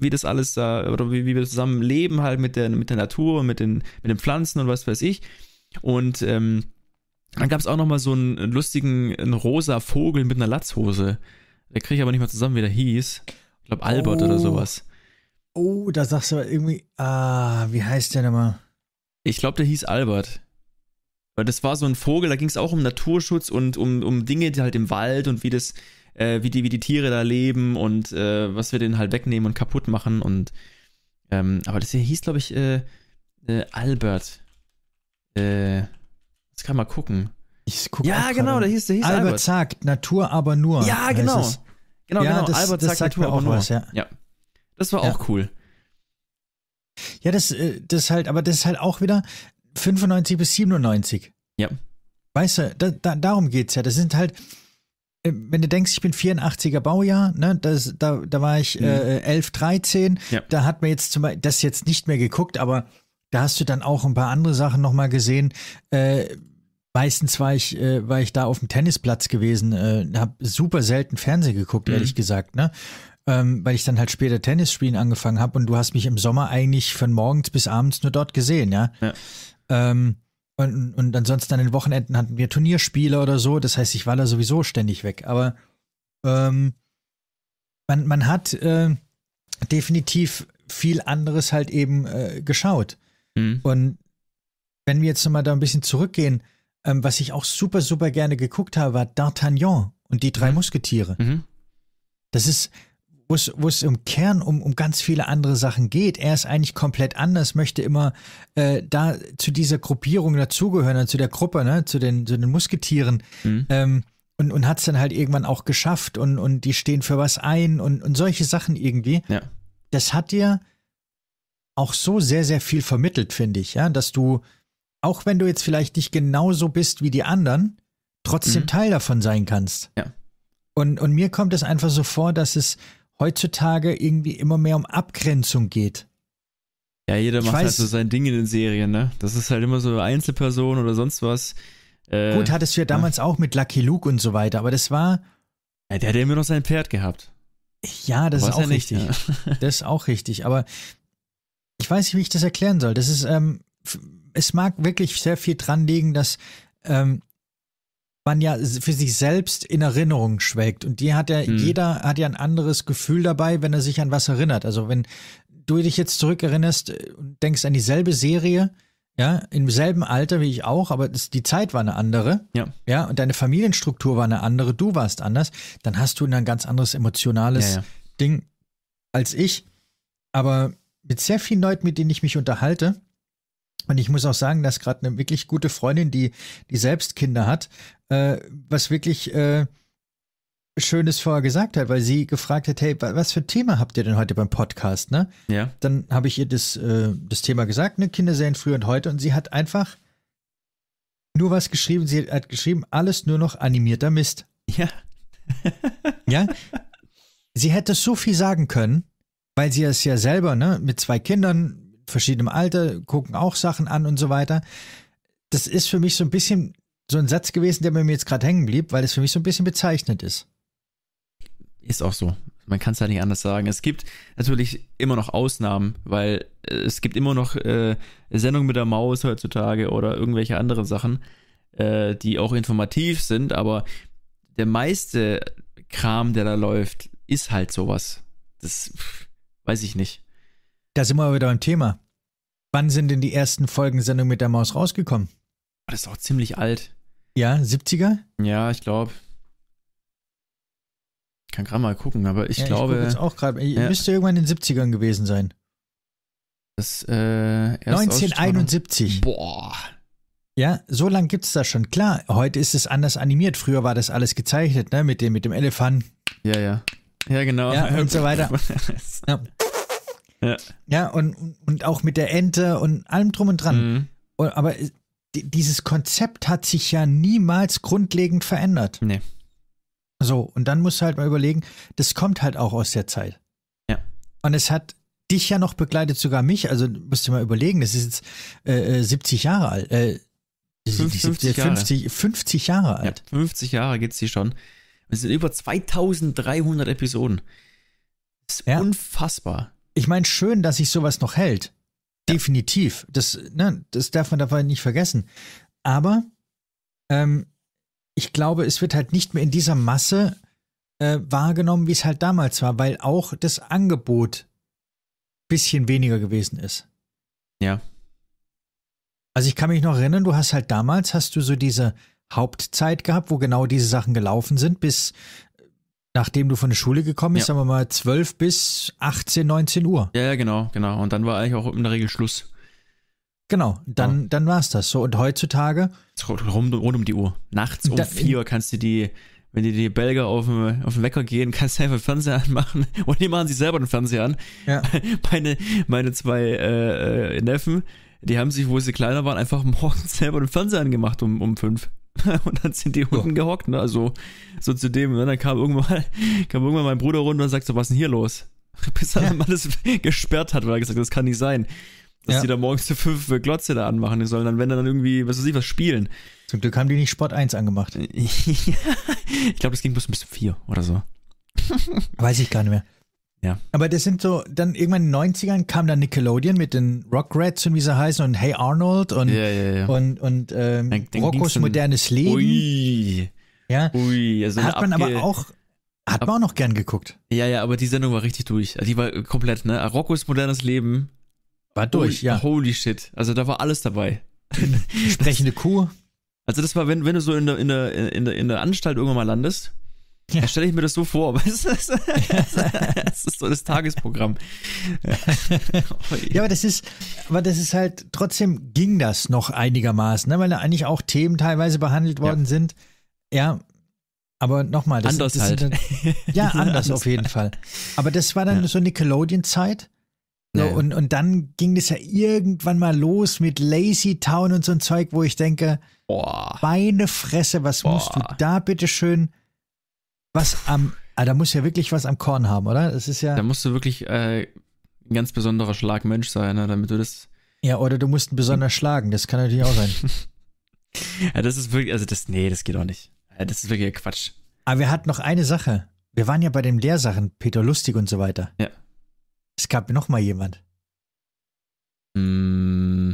wie das alles da, oder wie, wie wir zusammen leben halt mit der, mit der Natur, mit den, mit den Pflanzen und was weiß ich. Und ähm, dann es auch nochmal so einen lustigen, einen rosa Vogel mit einer Latzhose. Der kriege ich aber nicht mal zusammen, wie der hieß. Ich glaube Albert oh. oder sowas. Oh, da sagst du aber irgendwie, ah, wie heißt der nochmal? Ich glaube, der hieß Albert. Weil das war so ein Vogel, da ging es auch um Naturschutz und um, um Dinge, die halt im Wald und wie das, äh, wie, die, wie die Tiere da leben und äh, was wir denen halt wegnehmen und kaputt machen. Und ähm, aber das hier hieß, glaube ich, äh, äh, Albert. Äh, das kann man gucken. Ich guck ja, genau, da hieß, der hieß Albert. Albert sagt, Natur aber nur. Ja, genau. Genau, ja, genau. Das, Albert das sagt, sagt Natur aber nur. Was, ja. ja. Das war ja. auch cool. Ja, das, äh, das halt, aber das ist halt auch wieder 95 bis 97. Ja. Weißt du, da, da, darum geht's ja. Das sind halt, äh, wenn du denkst, ich bin 84er Baujahr, ne, das, da, da war ich mhm. äh, 11, 13, ja. da hat man jetzt zum Beispiel, das jetzt nicht mehr geguckt, aber da hast du dann auch ein paar andere Sachen nochmal gesehen. Äh, meistens war ich, äh, war ich da auf dem Tennisplatz gewesen, äh, habe super selten Fernsehen geguckt, mhm. ehrlich gesagt, ne? Ähm, weil ich dann halt später Tennis spielen angefangen habe und du hast mich im Sommer eigentlich von morgens bis abends nur dort gesehen, ja. ja. Ähm, und, und ansonsten an den Wochenenden hatten wir Turnierspiele oder so. Das heißt, ich war da sowieso ständig weg. Aber ähm, man, man hat äh, definitiv viel anderes halt eben äh, geschaut. Mhm. Und wenn wir jetzt nochmal da ein bisschen zurückgehen, ähm, was ich auch super, super gerne geguckt habe, war D'Artagnan und die drei mhm. Musketiere. Mhm. Das ist, wo es wo es im Kern um, um ganz viele andere Sachen geht. Er ist eigentlich komplett anders, möchte immer äh, da zu dieser Gruppierung dazugehören, zu der Gruppe, ne? zu, den, zu den Musketieren. Mhm. Ähm, und, und hat es dann halt irgendwann auch geschafft und, und die stehen für was ein und, und solche Sachen irgendwie. Ja. Das hat dir auch so sehr, sehr viel vermittelt, finde ich, ja, dass du, auch wenn du jetzt vielleicht nicht genauso bist wie die anderen, trotzdem mhm. Teil davon sein kannst. Ja. Und, und mir kommt es einfach so vor, dass es heutzutage irgendwie immer mehr um Abgrenzung geht. Ja, jeder ich macht halt weiß, halt so sein Ding in den Serien, ne? Das ist halt immer so Einzelperson oder sonst was. Äh, Gut, hattest du ja damals ja. auch mit Lucky Luke und so weiter, aber das war. Ja, der hat ja immer noch sein Pferd gehabt. Ja, das ist auch richtig. ja. Das ist auch richtig, aber ich weiß nicht, wie ich das erklären soll. Das ist, ähm, es mag wirklich sehr viel dran liegen, dass ähm, man ja für sich selbst in Erinnerung schwelgt. Und die hat ja, hm. jeder hat ja ein anderes Gefühl dabei, wenn er sich an was erinnert. Also wenn du dich jetzt zurückerinnerst äh, und denkst an dieselbe Serie, ja, im selben Alter wie ich auch, aber das, die Zeit war eine andere, ja. ja, und deine Familienstruktur war eine andere, du warst anders, dann hast du ein ganz anderes emotionales ja, ja. Ding als ich. Aber mit sehr vielen Leuten, mit denen ich mich unterhalte, und ich muss auch sagen, dass gerade eine wirklich gute Freundin, die, die selbst Kinder hat, äh, was wirklich äh, Schönes vorher gesagt hat, weil sie gefragt hat, hey, was für ein Thema habt ihr denn heute beim Podcast, ne? Ja. Dann habe ich ihr das, äh, das Thema gesagt, ne, sehen früher und heute, und sie hat einfach nur was geschrieben, sie hat geschrieben, alles nur noch animierter Mist. Ja. ja. Sie hätte so viel sagen können, weil sie es ja selber, ne, mit zwei Kindern, verschiedenem Alter, gucken auch Sachen an und so weiter. Das ist für mich so ein bisschen so ein Satz gewesen, der bei mir jetzt gerade hängen blieb, weil das für mich so ein bisschen bezeichnet ist. Ist auch so. Man kann es ja halt nicht anders sagen. Es gibt natürlich immer noch Ausnahmen, weil äh, es gibt immer noch äh, Sendungen mit der Maus heutzutage oder irgendwelche anderen Sachen, äh, die auch informativ sind, aber der meiste Kram, der da läuft, ist halt sowas. Das pff, weiß ich nicht. Da sind wir aber wieder beim Thema. Wann sind denn die ersten Folgen Sendung mit der Maus rausgekommen? Das ist auch ziemlich alt. Ja, 70er? Ja, ich glaube. Ich Kann gerade mal gucken, aber ich ja, glaube. Ich jetzt auch gerade. Ja. Müsste irgendwann in den 70ern gewesen sein. Das, äh, 1971. Boah. Ja, so lange gibt es das schon. Klar, heute ist es anders animiert. Früher war das alles gezeichnet, ne? Mit dem, mit dem Elefant. Ja, ja. Ja, genau. Ja, und so weiter. ja. Ja. ja, und, und auch mit der Ente und allem drum und dran. Mhm. Aber dieses Konzept hat sich ja niemals grundlegend verändert. Nee. So, und dann musst du halt mal überlegen, das kommt halt auch aus der Zeit. Ja. Und es hat dich ja noch begleitet, sogar mich. Also musst du mal überlegen, das ist jetzt äh, 70 äh, Jahre alt. Äh, 50, 50, Jahre. 50, Jahre alt. Ja, 50 Jahre geht es hier schon. Es sind über 2300 Episoden. Das ist ja. unfassbar. Ich meine, schön, dass sich sowas noch hält. Definitiv. Das, ne, das darf man dabei nicht vergessen. Aber ähm, ich glaube, es wird halt nicht mehr in dieser Masse äh, wahrgenommen, wie es halt damals war, weil auch das Angebot ein bisschen weniger gewesen ist. Ja. Also ich kann mich noch erinnern, du hast halt damals, hast du so diese Hauptzeit gehabt, wo genau diese Sachen gelaufen sind, bis Nachdem du von der Schule gekommen bist, ja. sagen wir mal 12 bis 18, 19 Uhr. Ja, ja, genau, genau. Und dann war eigentlich auch in der Regel Schluss. Genau, dann, ja. dann war es das. So, und heutzutage. Rund, rund um die Uhr. Nachts um da, 4 kannst du die, wenn dir die Belgier auf den, auf den Wecker gehen, kannst du einfach den Fernseher anmachen. Und die machen sich selber den Fernseher an. Ja. Meine, meine zwei äh, äh, Neffen, die haben sich, wo sie kleiner waren, einfach morgens selber den Fernseher angemacht um, um fünf. und dann sind die unten ja. gehockt, ne? Also so zu dem. ne? dann kam irgendwann, kam irgendwann mein Bruder runter und sagt so, was ist denn hier los? Bis er dann alles gesperrt hat, weil er gesagt hat, das kann nicht sein. Dass ja. die da morgens zu fünf Glotze da anmachen sollen, dann wenn dann irgendwie, was weiß ich, was spielen. Zum Glück haben die nicht Sport 1 angemacht. ich glaube, das ging bloß bis um vier oder so. Weiß ich gar nicht mehr. Ja. Aber das sind so, dann irgendwann in den 90ern kam dann Nickelodeon mit den Rockrats und wie sie heißen und Hey Arnold und, ja, ja, und, und ähm, dann, modernes Leben. Ui. Ja. Ui, also Hat man aber auch hat man auch noch gern geguckt. Ja, ja, aber die Sendung war richtig durch. Also die war komplett, ne? Roccos modernes Leben. War durch, holy, ja. Holy shit. Also da war alles dabei. Sprechende Kuh. Also das war, wenn, wenn du so in der, in, der, in, der, in der Anstalt irgendwann mal landest ja. stelle ich mir das so vor, weißt du? Das ist so das Tagesprogramm. Ja. ja, aber das ist, aber das ist halt, trotzdem ging das noch einigermaßen, ne? weil da eigentlich auch Themen teilweise behandelt worden ja. sind. Ja, aber nochmal, das, anders das halt. Dann, ja, anders, auf jeden Fall. Halt. Aber das war dann ja. so Nickelodeon-Zeit. ja. und, und dann ging das ja irgendwann mal los mit Lazy Town und so ein Zeug, wo ich denke, Boah. meine Fresse, was Boah. musst du da bitte schön was am, ah, da muss ja wirklich was am Korn haben, oder? Das ist ja. Da musst du wirklich äh, ein ganz besonderer Schlagmensch sein, ne, damit du das. Ja, oder du musst besonders schlagen, das kann natürlich auch sein. ja, das ist wirklich, also das, nee, das geht auch nicht. Das ist wirklich Quatsch. Aber wir hatten noch eine Sache. Wir waren ja bei den Lehrsachen, Peter Lustig und so weiter. Ja. Es gab noch mal jemand. Mm,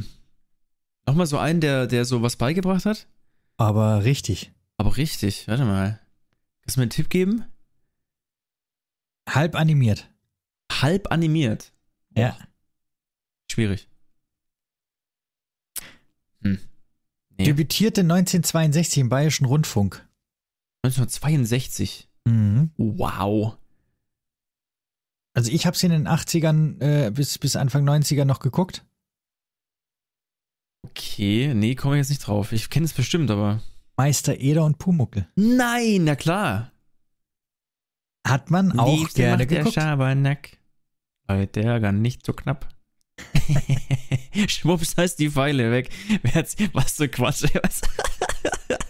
Nochmal so einen, der, der so was beigebracht hat? Aber richtig. Aber richtig, warte mal. Kannst du mir einen Tipp geben? Halb animiert. Halb animiert? Boah. Ja. Schwierig. Hm. Nee. Debütierte 1962 im Bayerischen Rundfunk. 1962? Mhm. Wow. Also ich habe sie in den 80ern äh, bis, bis Anfang 90er noch geguckt. Okay, nee, komme ich jetzt nicht drauf. Ich kenne es bestimmt, aber Meister Eder und Pumuckel. Nein, na klar. Hat man auch Liebste gerne macht geguckt. Der Schabernack. Leute gar nicht so knapp. Schwupps, heißt die Pfeile weg. Was für Quatsch. Was?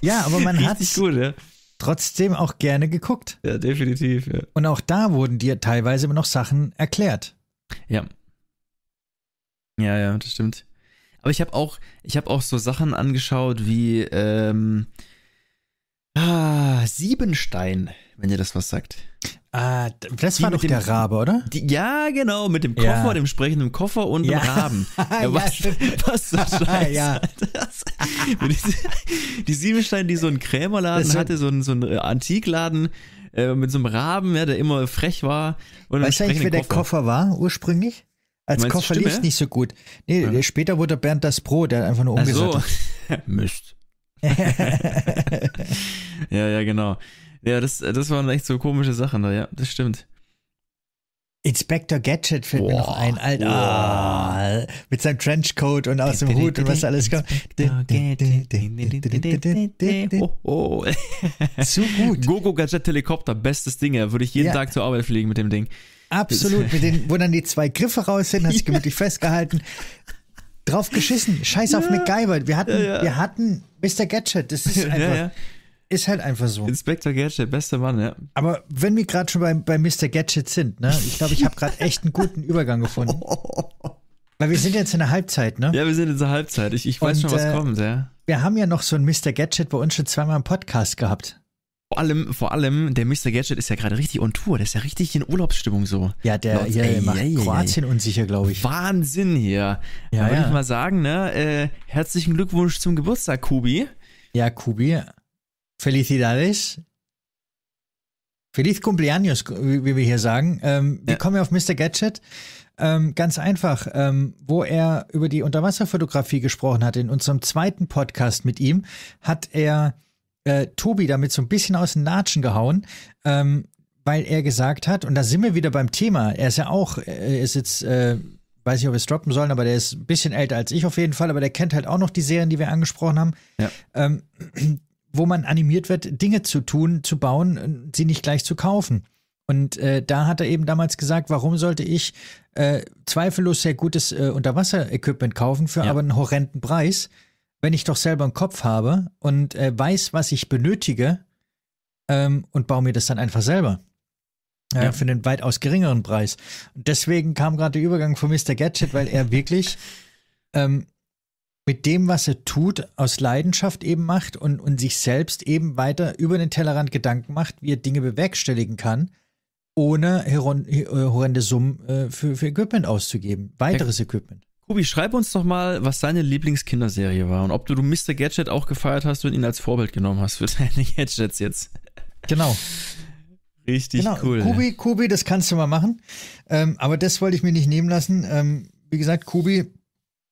ja, aber man hat gut, ja? trotzdem auch gerne geguckt. Ja, definitiv. Ja. Und auch da wurden dir teilweise immer noch Sachen erklärt. Ja. Ja, ja, das stimmt. Aber ich habe auch, ich habe auch so Sachen angeschaut wie ähm, ah, Siebenstein, wenn ihr das was sagt. Ah, das die war doch dem, der Rabe, oder? Die, ja, genau, mit dem Koffer, ja. dem sprechenden Koffer und ja. dem Raben. ja, was, was so Scheiße. ja. Das, die, die Siebenstein, die so einen Krämerladen hatte, so einen, so einen äh, Antikladen äh, mit so einem Raben, ja, der immer frech war. Und weißt du eigentlich, wer Koffer. der Koffer war ursprünglich? Als Koch verlief nicht so gut. Nee, ja. später wurde Bernd das Pro, der einfach nur umgesagt. Ach so. Mischt. ja, ja, genau. Ja, das, das waren echt so komische Sachen da, ja, das stimmt. Inspector Gadget fällt boah, mir noch ein, Alter. Oh, mit seinem Trenchcoat und aus dem Hut und was alles kommt. Oh oh. oh, oh. Zu gut. Gogo Gadget Helikopter, bestes Ding, ja. Würde ich jeden ja. Tag zur Arbeit fliegen mit dem Ding. Absolut, mit den, wo dann die zwei Griffe raus sind, hat sich gemütlich festgehalten. Drauf geschissen, scheiß auf MacGyver. Wir hatten, wir hatten Mr. Gadget, das ist einfach. Ist halt einfach so. Inspector Gadget, bester Mann, ja. Aber wenn wir gerade schon bei, bei Mr. Gadget sind, ne? Ich glaube, ich habe gerade echt einen guten Übergang gefunden. Weil wir sind jetzt in der Halbzeit, ne? Ja, wir sind in der Halbzeit. Ich, ich weiß Und, schon, was äh, kommt, ja. Wir haben ja noch so ein Mr. Gadget bei uns schon zweimal im Podcast gehabt. Vor allem, vor allem, der Mr. Gadget ist ja gerade richtig on Tour. Der ist ja richtig in Urlaubsstimmung so. Ja, der Laut, ey, macht ey, Kroatien ey. unsicher, glaube ich. Wahnsinn hier. Ja, da würde ich mal sagen, ne? Äh, herzlichen Glückwunsch zum Geburtstag, Kubi. Ja, Kubi. Felicidades. Feliz cumpleaños, wie wir hier sagen. Ähm, ja. Wir kommen ja auf Mr. Gadget. Ähm, ganz einfach, ähm, wo er über die Unterwasserfotografie gesprochen hat, in unserem zweiten Podcast mit ihm, hat er äh, Tobi damit so ein bisschen aus den Natschen gehauen, ähm, weil er gesagt hat, und da sind wir wieder beim Thema, er ist ja auch, er äh, ist jetzt, äh, weiß nicht, ob wir es droppen sollen, aber der ist ein bisschen älter als ich auf jeden Fall, aber der kennt halt auch noch die Serien, die wir angesprochen haben. Ja. Ähm, wo man animiert wird, Dinge zu tun, zu bauen, äh, sie nicht gleich zu kaufen. Und äh, da hat er eben damals gesagt, warum sollte ich äh, zweifellos sehr gutes äh, Unterwasser-Equipment kaufen für ja. aber einen horrenden Preis? wenn ich doch selber einen Kopf habe und äh, weiß, was ich benötige ähm, und baue mir das dann einfach selber. Äh, ja. für einen weitaus geringeren Preis. Und deswegen kam gerade der Übergang von Mr. Gadget, weil er wirklich ähm, mit dem, was er tut, aus Leidenschaft eben macht und, und sich selbst eben weiter über den Tellerrand Gedanken macht, wie er Dinge bewerkstelligen kann, ohne äh, horrende Summen äh, für, für Equipment auszugeben, weiteres Equipment. Kubi, schreib uns doch mal, was deine Lieblingskinderserie war und ob du, Mr. Gadget auch gefeiert hast und ihn als Vorbild genommen hast für deine Gadgets jetzt. Genau. Richtig genau. cool. Kubi, Kubi, das kannst du mal machen. Ähm, aber das wollte ich mir nicht nehmen lassen. Ähm, wie gesagt, Kubi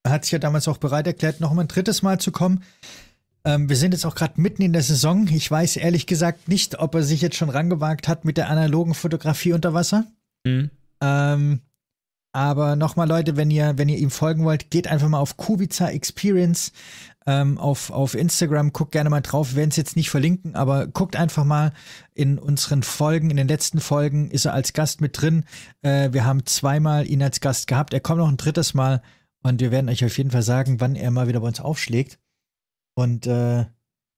hat sich ja damals auch bereit erklärt, noch mal ein drittes Mal zu kommen. Ähm, wir sind jetzt auch gerade mitten in der Saison. Ich weiß ehrlich gesagt nicht, ob er sich jetzt schon rangewagt hat mit der analogen Fotografie unter Wasser. Mhm. Ähm, aber nochmal, Leute, wenn ihr, wenn ihr ihm folgen wollt, geht einfach mal auf Kubica Experience ähm, auf, auf Instagram. Guckt gerne mal drauf. Wir werden es jetzt nicht verlinken, aber guckt einfach mal in unseren Folgen. In den letzten Folgen ist er als Gast mit drin. Äh, wir haben zweimal ihn als Gast gehabt. Er kommt noch ein drittes Mal und wir werden euch auf jeden Fall sagen, wann er mal wieder bei uns aufschlägt. Und äh,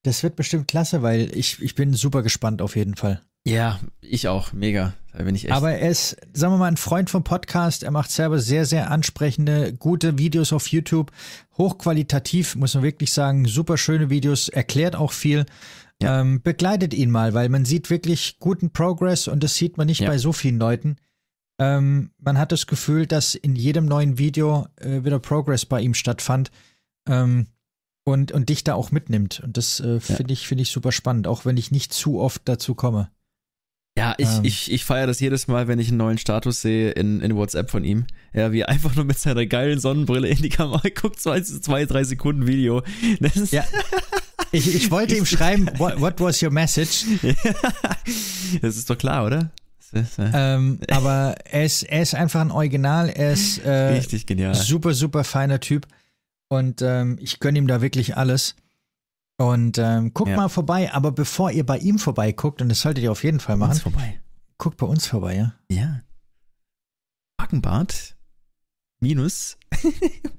das wird bestimmt klasse, weil ich, ich bin super gespannt auf jeden Fall. Ja, ich auch. Mega. ich bin Aber er ist, sagen wir mal, ein Freund vom Podcast. Er macht selber sehr, sehr ansprechende, gute Videos auf YouTube. Hochqualitativ, muss man wirklich sagen. Super schöne Videos, erklärt auch viel. Ja. Ähm, begleitet ihn mal, weil man sieht wirklich guten Progress und das sieht man nicht ja. bei so vielen Leuten. Ähm, man hat das Gefühl, dass in jedem neuen Video äh, wieder Progress bei ihm stattfand. Ähm, und, und dich da auch mitnimmt. Und das äh, finde ja. ich, find ich super spannend, auch wenn ich nicht zu oft dazu komme. Ja, ich, ähm. ich, ich feiere das jedes Mal, wenn ich einen neuen Status sehe in, in WhatsApp von ihm. Ja, wie er einfach nur mit seiner geilen Sonnenbrille in die Kamera guckt, zwei, zwei drei Sekunden Video. ja. ich, ich wollte ihm schreiben, what, what was your message? das ist doch klar, oder? Äh. ähm, aber er ist, er ist einfach ein Original, er ist äh, richtig genial. super, super feiner Typ und ähm, ich gönne ihm da wirklich alles. Und ähm, guckt ja. mal vorbei, aber bevor ihr bei ihm vorbeiguckt, und das solltet ihr auf jeden Fall machen. Uns vorbei. Guckt bei uns vorbei, ja. Ja. Hakenbart minus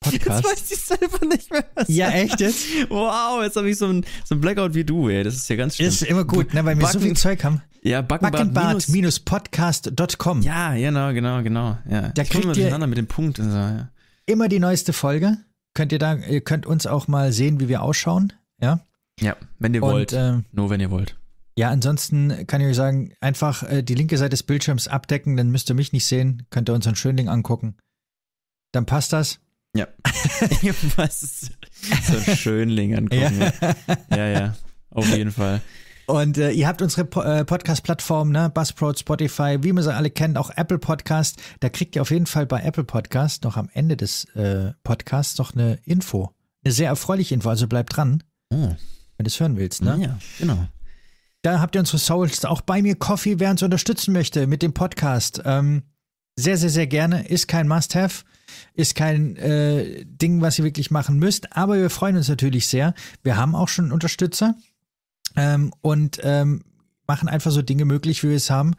Podcast. Jetzt weiß ich selber nicht mehr. Was ja, echt jetzt? Wow, jetzt habe ich so ein, so ein Blackout wie du, ey. Das ist ja ganz schön. Ist immer gut, ne, weil wir Backen, so viel Zeug haben. Ja, Backenbart-podcast.com. Ja, genau, genau, genau. Ja. Da ich kriegt ihr mit dem Punkt und so, ja. immer die neueste Folge könnt ihr da, ihr könnt uns auch mal sehen, wie wir ausschauen. Ja. Ja, wenn ihr und, wollt. Ähm, Nur wenn ihr wollt. Ja, ansonsten kann ich euch sagen, einfach äh, die linke Seite des Bildschirms abdecken, dann müsst ihr mich nicht sehen, könnt ihr unseren Schönling angucken. Dann passt das. Ja. Was? So ein Schönling angucken. Ja. ja, ja. Auf jeden Fall. Und äh, ihr habt unsere po äh, Podcast-Plattform, ne? Buzzsprout, Spotify, wie man sie alle kennt, auch Apple Podcast. Da kriegt ihr auf jeden Fall bei Apple Podcast noch am Ende des äh, Podcasts noch eine Info. Eine sehr erfreuliche Info, also bleibt dran, oh. wenn du es hören willst, ne? Ja, genau. Da habt ihr unsere Souls auch bei mir Coffee, wer uns unterstützen möchte mit dem Podcast. Ähm, sehr, sehr, sehr gerne. Ist kein Must-Have, ist kein äh, Ding, was ihr wirklich machen müsst, aber wir freuen uns natürlich sehr. Wir haben auch schon Unterstützer ähm, und ähm, machen einfach so Dinge möglich, wie wir es haben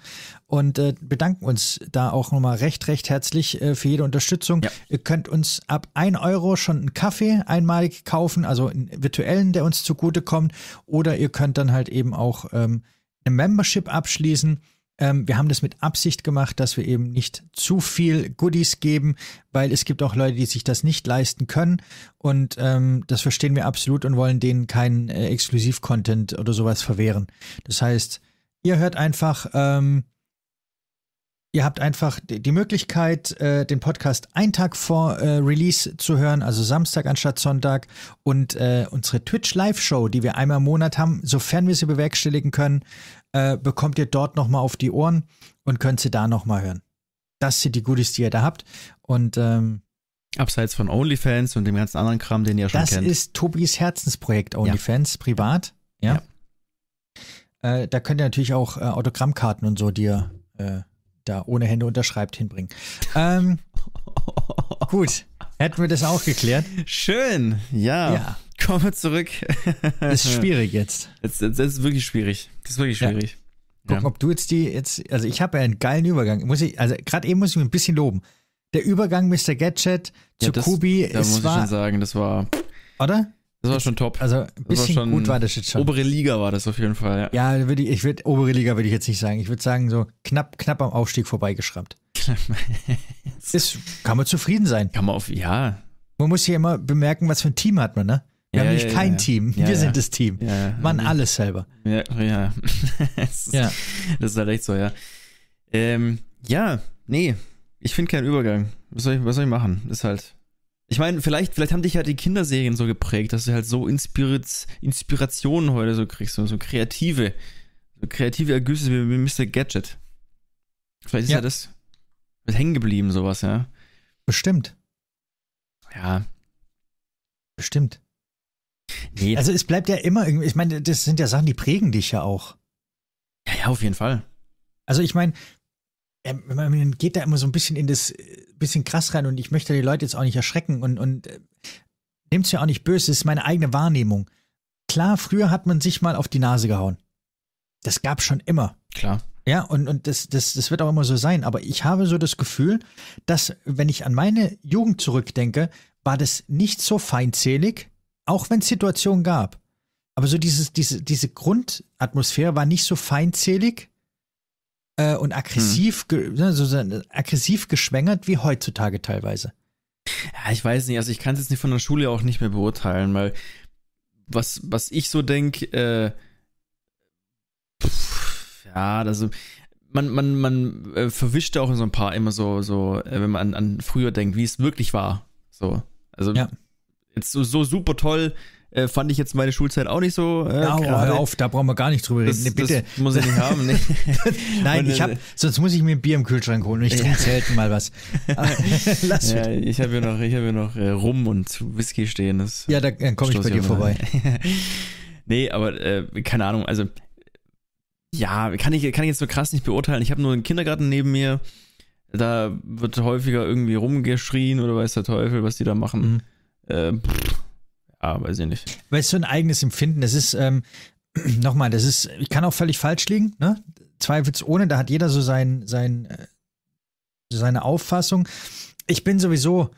und äh, bedanken uns da auch nochmal recht, recht herzlich äh, für jede Unterstützung. Ja. Ihr könnt uns ab 1 Euro schon einen Kaffee einmalig kaufen, also einen virtuellen, der uns zugutekommt, oder ihr könnt dann halt eben auch ähm, eine Membership abschließen ähm, wir haben das mit Absicht gemacht, dass wir eben nicht zu viel Goodies geben, weil es gibt auch Leute, die sich das nicht leisten können. Und ähm, das verstehen wir absolut und wollen denen keinen äh, Exklusiv-Content oder sowas verwehren. Das heißt, ihr hört einfach, ähm, ihr habt einfach die Möglichkeit, äh, den Podcast einen Tag vor äh, Release zu hören, also Samstag anstatt Sonntag. Und äh, unsere Twitch-Live-Show, die wir einmal im Monat haben, sofern wir sie bewerkstelligen können, äh, bekommt ihr dort nochmal auf die Ohren und könnt sie da nochmal hören. Das sind die Goodies, die ihr da habt. Und ähm, Abseits von OnlyFans und dem ganzen anderen Kram, den ihr schon das kennt. Das ist Tobis Herzensprojekt OnlyFans, ja. privat. Ja. ja. Äh, da könnt ihr natürlich auch äh, Autogrammkarten und so, die ihr äh, da ohne Hände unterschreibt, hinbringen. Ähm, gut, hätten wir das auch geklärt. Schön, ja. ja komme zurück. ist schwierig jetzt. Das, jetzt. jetzt, ist wirklich schwierig. Das ist wirklich schwierig. Ja. Gucken, ja. ob du jetzt die, jetzt, also ich habe ja einen geilen Übergang. Muss ich, also gerade eben muss ich mich ein bisschen loben. Der Übergang Mr. Gadget zu ja, das, Kubi, da muss war, ich schon sagen, das war. Oder? Das war schon top. Also ein bisschen war schon, gut war das jetzt schon. Obere Liga war das auf jeden Fall. Ja, ja würde ich, ich würde obere Liga würde ich jetzt nicht sagen. Ich würde sagen so knapp, knapp am Aufstieg vorbeigeschrammt. ist, kann man zufrieden sein. Kann man auf ja. Man muss ja immer bemerken, was für ein Team hat man, ne? Wir ja, haben nicht kein Team. wir sind das Team. Ja, Mann, alles selber. Ja, ja. das, ist, ja. das ist halt echt so, ja. Ähm, ja, nee. Ich finde keinen Übergang. Was soll, ich, was soll ich machen? Ist halt. Ich meine, vielleicht, vielleicht haben dich halt die Kinderserien so geprägt, dass du halt so Inspiriz, Inspirationen heute so kriegst, so, so kreative, so kreative Ergüsse wie, wie Mr. Gadget. Vielleicht ist ja, ja das ist hängen geblieben, sowas, ja. Bestimmt. Ja. Bestimmt. Nee. Also es bleibt ja immer irgendwie, ich meine, das sind ja Sachen, die prägen dich ja auch. Ja, ja, auf jeden Fall. Also ich meine, ähm, man geht da immer so ein bisschen in das, bisschen krass rein und ich möchte die Leute jetzt auch nicht erschrecken und, und äh, nimmt es ja auch nicht böse, es ist meine eigene Wahrnehmung. Klar, früher hat man sich mal auf die Nase gehauen. Das gab schon immer. Klar. Ja, und, und das, das, das wird auch immer so sein. Aber ich habe so das Gefühl, dass, wenn ich an meine Jugend zurückdenke, war das nicht so feindselig, auch wenn es Situationen gab. Aber so dieses, diese, diese Grundatmosphäre war nicht so feindselig äh, und aggressiv, hm. ge, ne, so, so, aggressiv geschwängert wie heutzutage teilweise. Ja, ich weiß nicht, also ich kann es jetzt nicht von der Schule auch nicht mehr beurteilen, weil was, was ich so denke, äh, ja, also man, man, man äh, verwischt auch in so ein paar immer so, so äh, wenn man an, an früher denkt, wie es wirklich war. So. Also ja jetzt so, so super toll äh, fand ich jetzt meine Schulzeit auch nicht so. Äh, ja, hör auf, da brauchen wir gar nicht drüber reden. Das, nee, bitte. Das muss ich nicht haben. Nee. Nein, ich hab, sonst muss ich mir ein Bier im Kühlschrank holen und ich trinke selten mal was. Lass ja, ich habe hier noch, ich hab hier noch äh, Rum und Whisky stehen. Das ja, da, dann komme ich bei dir vorbei. nee, aber äh, keine Ahnung, also ja, kann ich, kann ich jetzt so krass nicht beurteilen. Ich habe nur einen Kindergarten neben mir. Da wird häufiger irgendwie rumgeschrien oder weiß der Teufel, was die da machen. Mhm äh, pff, ja, weiß ich nicht. Weil es so ein eigenes Empfinden, das ist, ähm, nochmal, das ist, ich kann auch völlig falsch liegen, ne? Zweifelsohne, da hat jeder so sein, sein, äh, seine Auffassung. Ich bin sowieso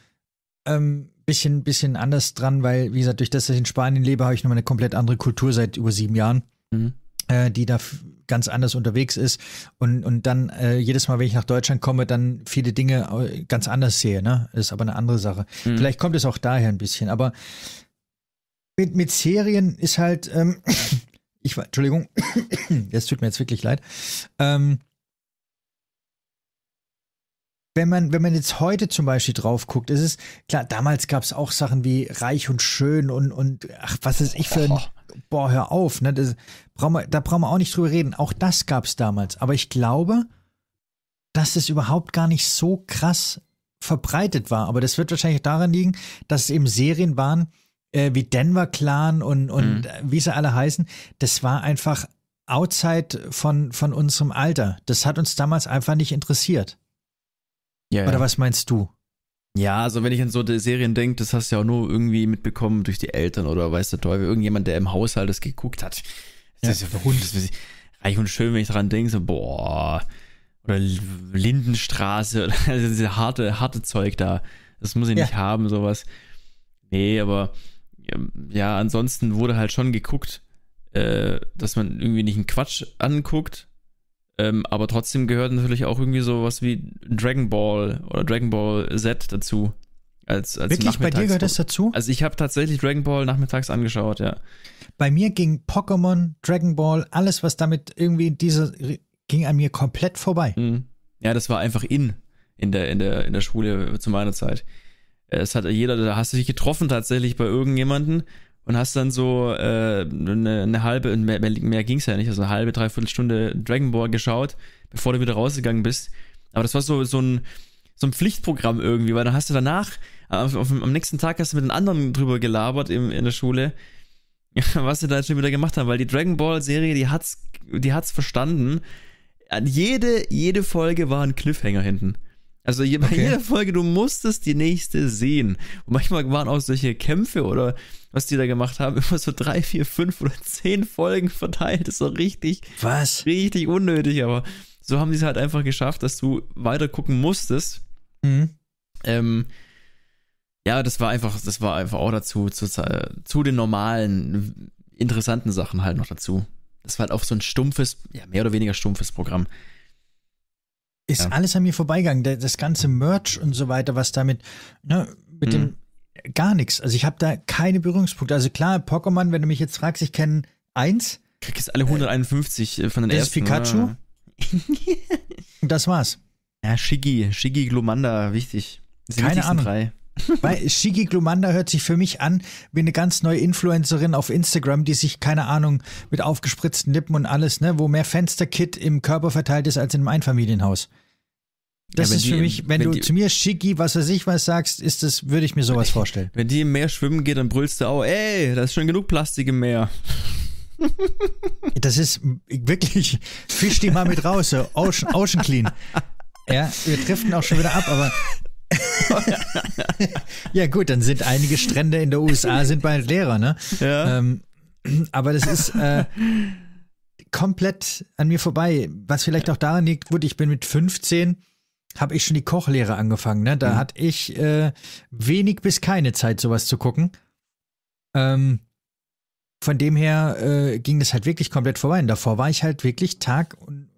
ähm, bisschen, bisschen anders dran, weil, wie gesagt, durch das, dass ich in Spanien lebe, habe ich nochmal eine komplett andere Kultur seit über sieben Jahren. Mhm. Äh, die da ganz anders unterwegs ist und, und dann äh, jedes Mal, wenn ich nach Deutschland komme, dann viele Dinge äh, ganz anders sehe. Ne? Ist aber eine andere Sache. Mhm. Vielleicht kommt es auch daher ein bisschen, aber mit, mit Serien ist halt, ähm, ich Entschuldigung, das tut mir jetzt wirklich leid. Ähm, wenn man, wenn man jetzt heute zum Beispiel drauf guckt, ist es, klar, damals gab es auch Sachen wie reich und schön und, und ach, was ist ich für ein, boah, hör auf, ne? Das, Brauchen wir, da brauchen wir auch nicht drüber reden. Auch das gab es damals. Aber ich glaube, dass es überhaupt gar nicht so krass verbreitet war. Aber das wird wahrscheinlich daran liegen, dass es eben Serien waren, äh, wie Denver Clan und, und mhm. wie sie alle heißen. Das war einfach outside von, von unserem Alter. Das hat uns damals einfach nicht interessiert. Ja, Oder ja. was meinst du? Ja, also wenn ich an so Serien denke, das hast du ja auch nur irgendwie mitbekommen durch die Eltern oder weiß der Teufel, irgendjemand, der im Haushalt das geguckt hat. Das ist ja für Hund, das ist reich und schön, wenn ich daran denke, so, boah, oder Lindenstraße, also diese harte, harte Zeug da. Das muss ich ja. nicht haben, sowas. Nee, aber ähm, ja, ansonsten wurde halt schon geguckt, äh, dass man irgendwie nicht einen Quatsch anguckt. Ähm, aber trotzdem gehört natürlich auch irgendwie sowas wie Dragon Ball oder Dragon Ball Z dazu. Als, als Wirklich, bei dir gehört das dazu? Also ich habe tatsächlich Dragon Ball nachmittags angeschaut, ja. Bei mir ging Pokémon, Dragon Ball, alles, was damit irgendwie diese, ging an mir komplett vorbei. Mhm. Ja, das war einfach in, in der, in der, in der Schule zu meiner Zeit. Es hat jeder, da hast du dich getroffen tatsächlich bei irgendjemanden und hast dann so äh, eine, eine, halbe, mehr, mehr ging es ja nicht, also eine halbe, dreiviertel Stunde Dragon Ball geschaut, bevor du wieder rausgegangen bist. Aber das war so, so ein, so ein Pflichtprogramm irgendwie, weil dann hast du danach, auf, auf, am nächsten Tag hast du mit den anderen drüber gelabert im, in der Schule was sie da jetzt schon wieder gemacht haben, weil die Dragon Ball Serie, die hat's, die hat's verstanden. Jede, jede Folge war ein Cliffhanger hinten. Also je, bei jeder Folge, du musstest die nächste sehen. Und manchmal waren auch solche Kämpfe oder was die da gemacht haben, immer so drei, vier, fünf oder zehn Folgen verteilt. Das ist doch richtig, was? richtig unnötig, aber so haben die es halt einfach geschafft, dass du weiter gucken musstest. Mhm. Ähm, ja, das war einfach, das war einfach auch dazu, zu, zu den normalen, interessanten Sachen halt noch dazu. Das war halt auch so ein stumpfes, ja, mehr oder weniger stumpfes Programm. Ist ja. alles an mir vorbeigegangen. Das ganze Merch und so weiter, was damit, ne, mit mhm. dem, gar nichts. Also ich habe da keine Berührungspunkte. Also klar, Pokémon, wenn du mich jetzt fragst, ich kenne eins. Kriegst alle 151 äh, von den das ersten. Das ist Pikachu. Ne? Und das war's. Ja, Shiggy, Shiggy Glomanda, wichtig. Keine Ahnung. Drei. Weil Shigi Glumanda hört sich für mich an wie eine ganz neue Influencerin auf Instagram, die sich, keine Ahnung, mit aufgespritzten Lippen und alles, ne, wo mehr Fensterkit im Körper verteilt ist als in einem Einfamilienhaus. Das ja, ist für mich, wenn, wenn, du die, zu mir Shigi, was weiß ich was sagst, ist das, würde ich mir sowas wenn vorstellen. Wenn die im Meer schwimmen geht, dann brüllst du auch, ey, da ist schon genug Plastik im Meer. Das ist wirklich, fisch die mal mit raus, so Ocean, Ocean Clean. Ja, wir driften auch schon wieder ab, aber ja gut, dann sind einige Strände in der USA sind bald leerer, ne? Ja. Ähm, aber das ist äh, komplett an mir vorbei. Was vielleicht auch daran liegt, gut, ich bin mit 15 habe ich schon die Kochlehre angefangen. Ne? Da mhm. hatte ich äh, wenig bis keine Zeit, sowas zu gucken. Ähm, von dem her äh, ging das halt wirklich komplett vorbei. Und davor war ich halt wirklich Tag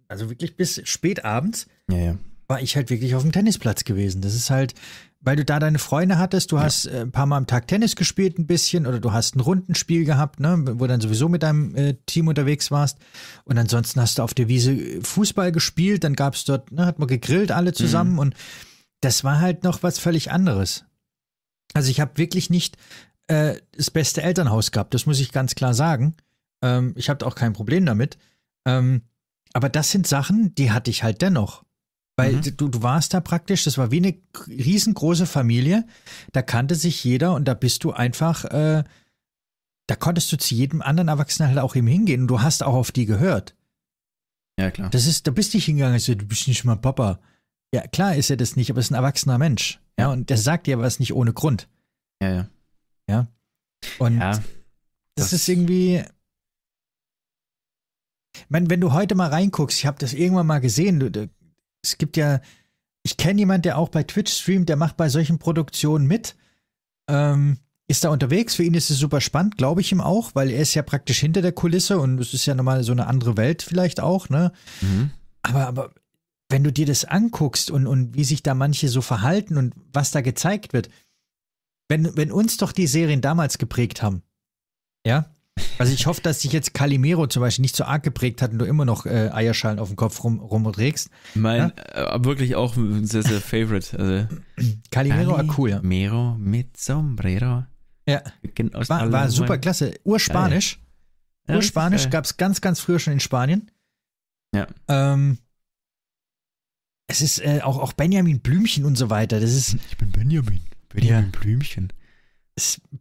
also wirklich bis spät abends. Ja, ja war ich halt wirklich auf dem Tennisplatz gewesen. Das ist halt, weil du da deine Freunde hattest, du ja. hast äh, ein paar Mal am Tag Tennis gespielt ein bisschen oder du hast ein Rundenspiel gehabt, ne, wo dann sowieso mit deinem äh, Team unterwegs warst. Und ansonsten hast du auf der Wiese äh, Fußball gespielt, dann gab es dort, ne, hat man gegrillt alle mhm. zusammen mhm. und das war halt noch was völlig anderes. Also ich habe wirklich nicht äh, das beste Elternhaus gehabt, das muss ich ganz klar sagen. Ähm, ich habe auch kein Problem damit. Ähm, aber das sind Sachen, die hatte ich halt dennoch. Weil mhm. du, du warst da praktisch, das war wie eine riesengroße Familie, da kannte sich jeder und da bist du einfach, äh, da konntest du zu jedem anderen Erwachsenen halt auch eben hingehen und du hast auch auf die gehört. Ja, klar. Das ist, da bist du nicht hingegangen, also, du bist nicht mein Papa. Ja, klar ist er das nicht, aber es ist ein erwachsener Mensch. Ja, und der sagt dir was nicht ohne Grund. Ja, ja. Ja. Und ja, das, das ist irgendwie, ich meine, wenn du heute mal reinguckst, ich habe das irgendwann mal gesehen, du, es gibt ja, ich kenne jemanden, der auch bei Twitch streamt, der macht bei solchen Produktionen mit. Ähm, ist da unterwegs. Für ihn ist es super spannend, glaube ich ihm auch, weil er ist ja praktisch hinter der Kulisse und es ist ja nochmal so eine andere Welt vielleicht auch, ne? Mhm. Aber, aber wenn du dir das anguckst und, und wie sich da manche so verhalten und was da gezeigt wird, wenn, wenn uns doch die Serien damals geprägt haben, ja, also ich hoffe, dass sich jetzt Calimero zum Beispiel nicht so arg geprägt hat und du immer noch äh, Eierschalen auf dem Kopf rum, rumträgst. Mein, ja? Ne? äh, wirklich auch ein sehr, sehr Favorite. Also. Calimero war ah, cool, ja. Calimero mit Sombrero. Ja, war, war super klasse. Urspanisch. Ja, Urspanisch äh, gab es ganz, ganz früher schon in Spanien. Ja. Ähm, es ist äh, auch, auch Benjamin Blümchen und so weiter. Das ist, ich bin Benjamin. Benjamin ja. Blümchen.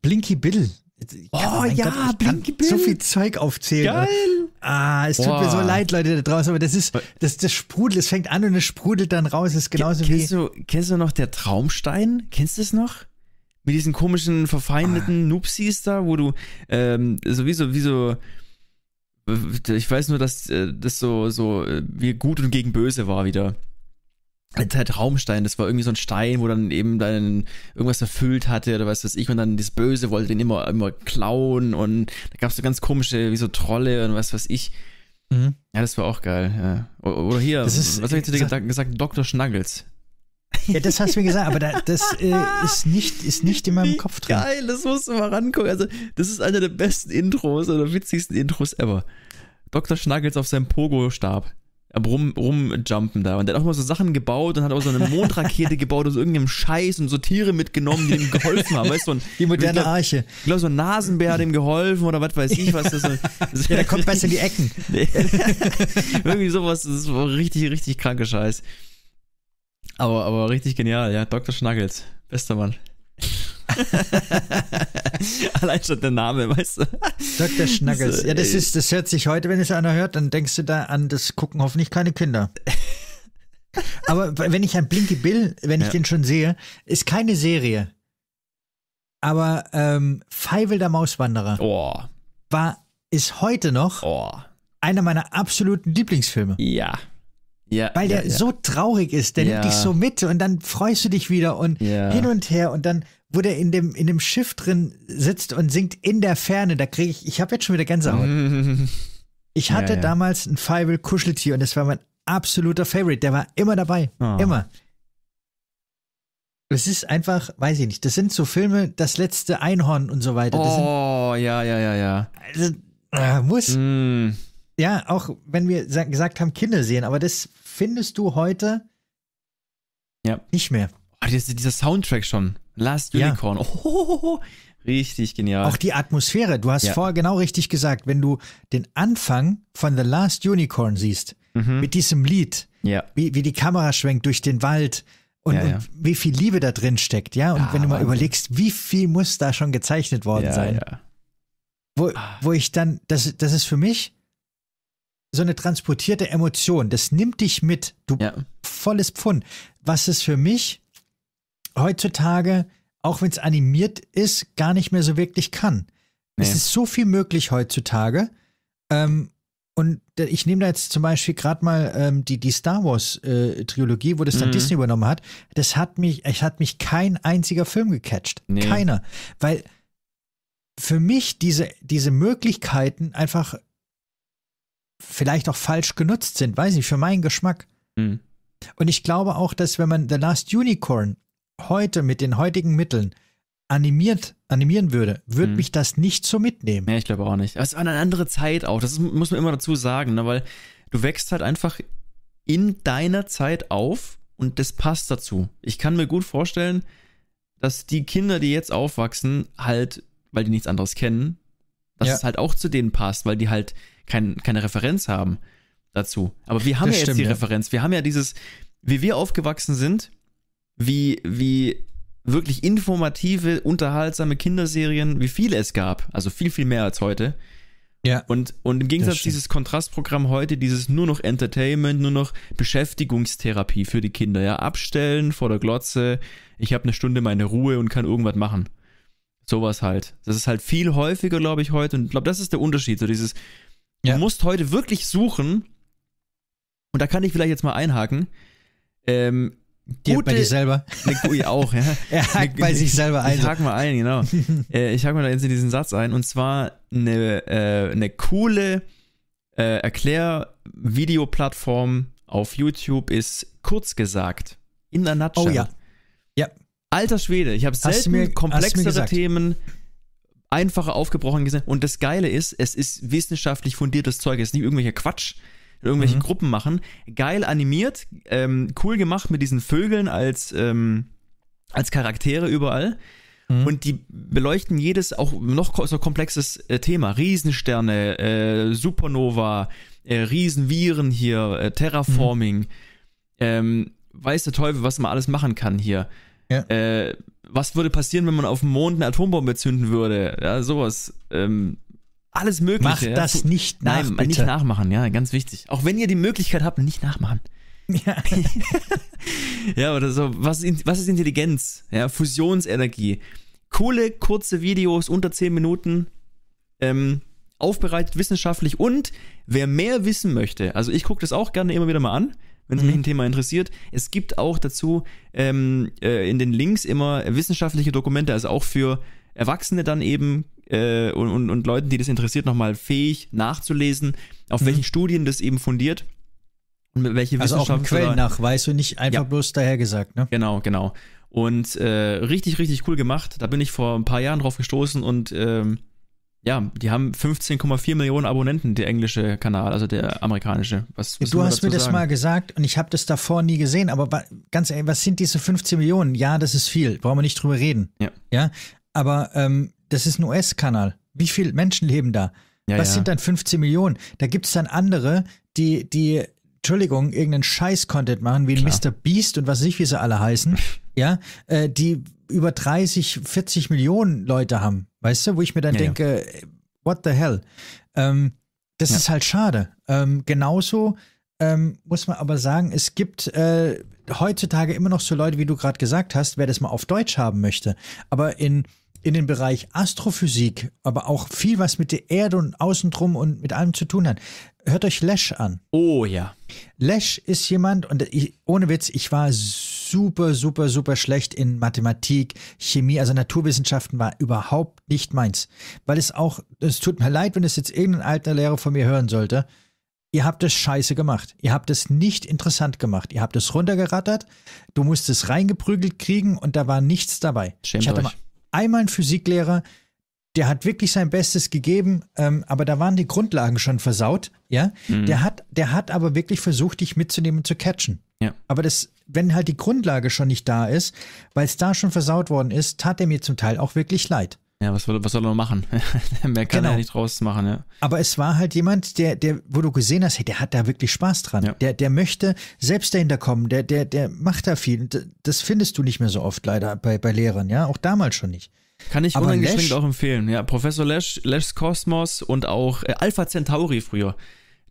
Blinky Biddle oh ja, Gott, Blink, Blink. so viel Zeug aufzählen. Geil. Ah, es tut Boah. mir so leid, Leute da draußen, aber das ist das, das sprudelt, es fängt an und es sprudelt dann raus, ist genauso K kennst wie du, Kennst du noch der Traumstein? Kennst du es noch? Mit diesen komischen verfeindeten ah. Noopsies da, wo du ähm, sowieso wie so ich weiß nur, dass äh, das so so äh, wie gut und gegen böse war wieder. Zeit halt Raumstein, das war irgendwie so ein Stein, wo dann eben dann irgendwas erfüllt hatte oder was weiß ich und dann das Böse wollte den immer, immer klauen und da gab es so ganz komische, wie so Trolle und was weiß ich. Mhm. Ja, das war auch geil, ja. Oder hier, ist, was habe ich zu dir gesagt, gesagt? Dr. Schnuggles. Ja, das hast du mir gesagt, aber da, das äh, ist, nicht, ist nicht in meinem Wie Kopf drin. Geil, das musst du mal rangucken. Also, das ist einer der besten Intros oder witzigsten Intros ever. Dr. Schnuggles auf seinem Pogo-Stab rum, rumjumpen da. Und der hat auch mal so Sachen gebaut und hat auch so eine Mondrakete gebaut aus irgendeinem Scheiß und so Tiere mitgenommen, die ihm geholfen haben. Weißt, du, ein, die moderne glaub, Arche. Ich glaube, so ein Nasenbär hat ihm geholfen oder was weiß ich, was das so. ja, der kommt besser in die Ecken. Irgendwie sowas, das ist richtig, richtig kranke Scheiß. Aber, aber richtig genial, ja. Dr. Schnuggles, bester Mann. Allein schon der Name, weißt du? Dr. Schnaggels. Ja, das ist, das hört sich heute, wenn es einer hört, dann denkst du da an, das gucken hoffentlich keine Kinder. Aber wenn ich ein Blinky Bill, wenn ich ja. den schon sehe, ist keine Serie. Aber ähm, Feivel der Mauswanderer oh. war, ist heute noch oh. einer meiner absoluten Lieblingsfilme. Ja. Ja, Weil ja, der ja. so traurig ist, der nimmt dich so mit und dann freust du dich wieder und hin und her und dann wo der in dem, in dem Schiff drin sitzt und singt in der Ferne, da kriege ich, ich habe jetzt schon wieder Gänsehaut. Ich hatte ja, ja. damals ein Fievel Kuscheltier und das war mein absoluter Favorite. Der war immer dabei. Oh. Immer. Es ist einfach, weiß ich nicht, das sind so Filme, das letzte Einhorn und so weiter. oh, sind, ja, ja, ja, ja. Also, äh, muss. Mm. Ja, auch wenn wir gesagt haben, Kinder sehen, aber das findest du heute ja. nicht mehr. Oh, dieser Soundtrack schon. Last Unicorn. Ja. Oh, richtig genial. Auch die Atmosphäre. Du hast ja. vorher genau richtig gesagt, wenn du den Anfang von The Last Unicorn siehst, mhm. mit diesem Lied, ja. wie, wie die Kamera schwenkt durch den Wald, und, ja, ja. und, wie viel Liebe da drin steckt, ja. Und ah, wenn du mal Mann. überlegst, wie viel muss da schon gezeichnet worden ja, sein, wo, ah. wo ich dann, das, das ist für mich so eine transportierte Emotion. Das nimmt dich mit, du volles Pfund. Was es für mich heutzutage, auch wenn es animiert ist, gar nicht mehr so wirklich kann. Nee. Es ist so viel möglich heutzutage. Ähm, und ich nehme da jetzt zum Beispiel gerade mal ähm, die, die Star Wars-Trilogie, äh, wo das dann mhm. Disney übernommen hat. Das hat mich, es hat mich kein einziger Film gecatcht. Nee. Keiner. Weil für mich diese, diese Möglichkeiten einfach vielleicht auch falsch genutzt sind, weiß ich, für meinen Geschmack. Mhm. Und ich glaube auch, dass wenn man The Last Unicorn heute mit den heutigen Mitteln animiert, animieren würde, würde mhm. mich das nicht so mitnehmen. Ja, ich glaube auch nicht. Aber es war eine andere Zeit auch. Das muss man immer dazu sagen, ne? weil du wächst halt einfach in deiner Zeit auf und das passt dazu. Ich kann mir gut vorstellen, dass die Kinder, die jetzt aufwachsen, halt, weil die nichts anderes kennen, dass ja. es halt auch zu denen passt, weil die halt kein, keine Referenz haben dazu. Aber wir haben das ja stimmt, jetzt die ja. Referenz. Wir haben ja dieses, wie wir aufgewachsen sind, wie, wie wirklich informative, unterhaltsame Kinderserien, wie viele es gab. Also viel, viel mehr als heute. Ja. Und, und im Gegensatz dieses Kontrastprogramm heute, dieses nur noch Entertainment, nur noch Beschäftigungstherapie für die Kinder. Ja, abstellen vor der Glotze, ich habe eine Stunde meine Ruhe und kann irgendwas machen. Sowas halt. Das ist halt viel häufiger, glaube ich, heute. Und ich glaube, das ist der Unterschied. So dieses, ja. du musst heute wirklich suchen, und da kann ich vielleicht jetzt mal einhaken, ähm, Dir, gute, bei dir selber? Ne, ja, auch, ja. er hakt ne, bei sich selber ein. Ich hake mal ein, genau. Äh, ich hake mal da jetzt in diesen Satz ein. Und zwar eine, äh, eine coole äh, erklär auf YouTube ist kurz gesagt. In der oh Nutshell. Oh ja. Ja. Alter Schwede, ich habe selten mir, komplexere Themen einfacher aufgebrochen gesehen. Und das Geile ist, es ist wissenschaftlich fundiertes Zeug. Es ist nicht irgendwelcher Quatsch irgendwelche mhm. Gruppen machen. Geil animiert, ähm, cool gemacht mit diesen Vögeln als, ähm, als Charaktere überall. Mhm. Und die beleuchten jedes auch noch so komplexes äh, Thema. Riesensterne, äh, Supernova, äh, Riesenviren hier, äh, Terraforming. Mhm. Ähm, weiß der Teufel, was man alles machen kann hier. Ja. Äh, was würde passieren, wenn man auf dem Mond eine Atombombe zünden würde? Ja, sowas. Ähm, alles Mögliche. Macht ja. das nicht nach, Nein, bitte. nicht nachmachen, ja, ganz wichtig. Auch wenn ihr die Möglichkeit habt, nicht nachmachen. Ja. ja, oder so. Was ist, was ist Intelligenz? Ja, Fusionsenergie. Coole, kurze Videos unter 10 Minuten. Ähm, aufbereitet wissenschaftlich und wer mehr wissen möchte, also ich gucke das auch gerne immer wieder mal an, wenn es mhm. mich ein Thema interessiert. Es gibt auch dazu ähm, äh, in den Links immer wissenschaftliche Dokumente, also auch für Erwachsene dann eben äh, und, und, und Leuten, die das interessiert, nochmal fähig nachzulesen, auf mhm. welchen Studien das eben fundiert und welche also Wissenschaftler. Also auch Quellennachweis und nicht einfach ja. bloß dahergesagt, ne? Genau, genau. Und äh, richtig, richtig cool gemacht. Da bin ich vor ein paar Jahren drauf gestoßen und ähm, ja, die haben 15,4 Millionen Abonnenten, der englische Kanal, also der amerikanische. Was, was du hast mir das sagen? mal gesagt und ich habe das davor nie gesehen, aber ganz ehrlich, was sind diese 15 Millionen? Ja, das ist viel, brauchen wir nicht drüber reden. Ja. ja? Aber ähm, das ist ein US-Kanal. Wie viele Menschen leben da? Ja, Was ja. sind dann 15 Millionen? Da gibt es dann andere, die, die, Entschuldigung, irgendeinen Scheiß-Content machen, wie Klar. Mr. Beast und was weiß ich, wie sie alle heißen, ja, äh, die über 30, 40 Millionen Leute haben, weißt du, wo ich mir dann ja, denke, äh, what the hell? Ähm, das ist halt schade. Ähm, genauso ähm, muss man aber sagen, es gibt äh, heutzutage immer noch so Leute, wie du gerade gesagt hast, wer das mal auf Deutsch haben möchte. Aber in in den Bereich Astrophysik, aber auch viel, was mit der Erde und außen drum und mit allem zu tun hat. Hört euch Lesch an. Oh ja. Lesch ist jemand, und ich, ohne Witz, ich war super, super, super schlecht in Mathematik, Chemie, also Naturwissenschaften war überhaupt nicht meins. Weil es auch, es tut mir leid, wenn es jetzt irgendein alter Lehrer von mir hören sollte. Ihr habt es scheiße gemacht. Ihr habt es nicht interessant gemacht. Ihr habt es runtergerattert. Du musst es reingeprügelt kriegen und da war nichts dabei. Schämt ich hatte euch. mal einmal einen Physiklehrer, der hat wirklich sein Bestes gegeben, ähm, aber da waren die Grundlagen schon versaut, ja. Mhm. Der hat, der hat aber wirklich versucht, dich mitzunehmen und zu catchen. Ja. Aber das, wenn halt die Grundlage schon nicht da ist, weil es da schon versaut worden ist, tat er mir zum Teil auch wirklich leid. Ja, was, was soll er noch machen? Mehr kann genau. er nicht draus machen, ja. Aber es war halt jemand, der, der, wo du gesehen hast, hey, der hat da wirklich Spaß dran. Ja. Der, der möchte selbst dahinter kommen, der, der, der macht da viel. Das findest du nicht mehr so oft leider bei, bei Lehrern, ja, auch damals schon nicht. Kann ich Aber uneingeschränkt auch empfehlen, ja. Professor Lash, Lash's Cosmos und auch äh, Alpha Centauri früher.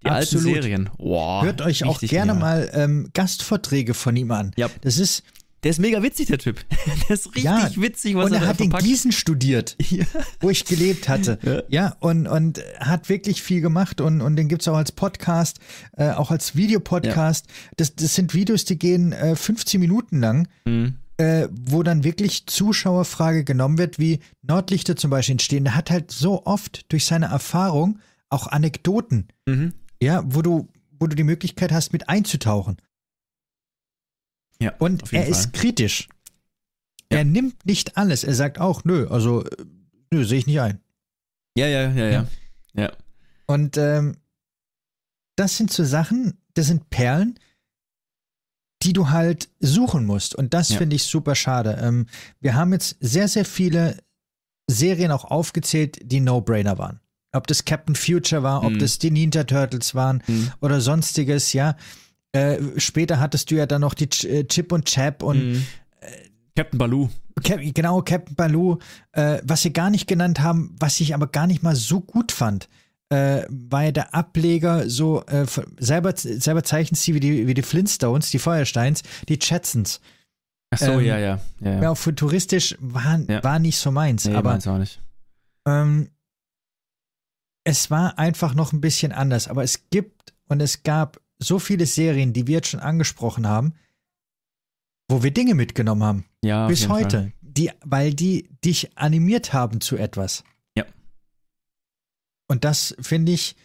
Die Absolut. alten Serien. Wow, Hört euch auch gerne mehr. mal ähm, Gastvorträge von ihm an. Ja. Das ist, der ist mega witzig, der Typ. Der ist richtig ja, witzig, was er und er, er hat in Gießen studiert, ja. wo ich gelebt hatte. Ja, ja und, und hat wirklich viel gemacht und, und den es auch als Podcast, äh, auch als Videopodcast. Das, das sind Videos, die gehen äh, 15 Minuten lang. Mhm. Äh, wo dann wirklich Zuschauerfrage genommen wird, wie Nordlichter zum Beispiel entstehen. Der hat halt so oft durch seine Erfahrung auch Anekdoten, mhm. ja, wo du, wo du die Möglichkeit hast, mit einzutauchen. Ja, und er Fall. ist kritisch. Ja. Er nimmt nicht alles. Er sagt auch, nö, also, nö, sehe ich nicht ein. Ja, ja, ja, ja. ja. Und ähm, das sind so Sachen, das sind Perlen, die du halt suchen musst. Und das ja. finde ich super schade. Ähm, wir haben jetzt sehr, sehr viele Serien auch aufgezählt, die No-Brainer waren. Ob das Captain Future war, mhm. ob hm. das die Ninja Turtles waren mhm. oder sonstiges, ja. Äh, später hattest du ja dann noch die Ch äh, Chip und Chap und mhm. Äh, Captain Baloo. Cap genau, Captain Baloo, äh, was sie gar nicht genannt haben, was ich aber gar nicht mal so gut fand, äh, weil der Ableger so äh, selber, selber zeichnet sie wie die, wie die Flintstones, die Feuersteins, die Chatsons. Ach so, ähm, ja, ja, ja, ja. Ja, genau, futuristisch war, ja. war nicht so meins. Nee, aber meins auch nicht. Ähm, es war einfach noch ein bisschen anders, aber es gibt und es gab so viele Serien, die wir jetzt schon angesprochen haben, wo wir Dinge mitgenommen haben. Ja, bis heute. Die, weil die dich animiert haben zu etwas. Ja. Und das finde ich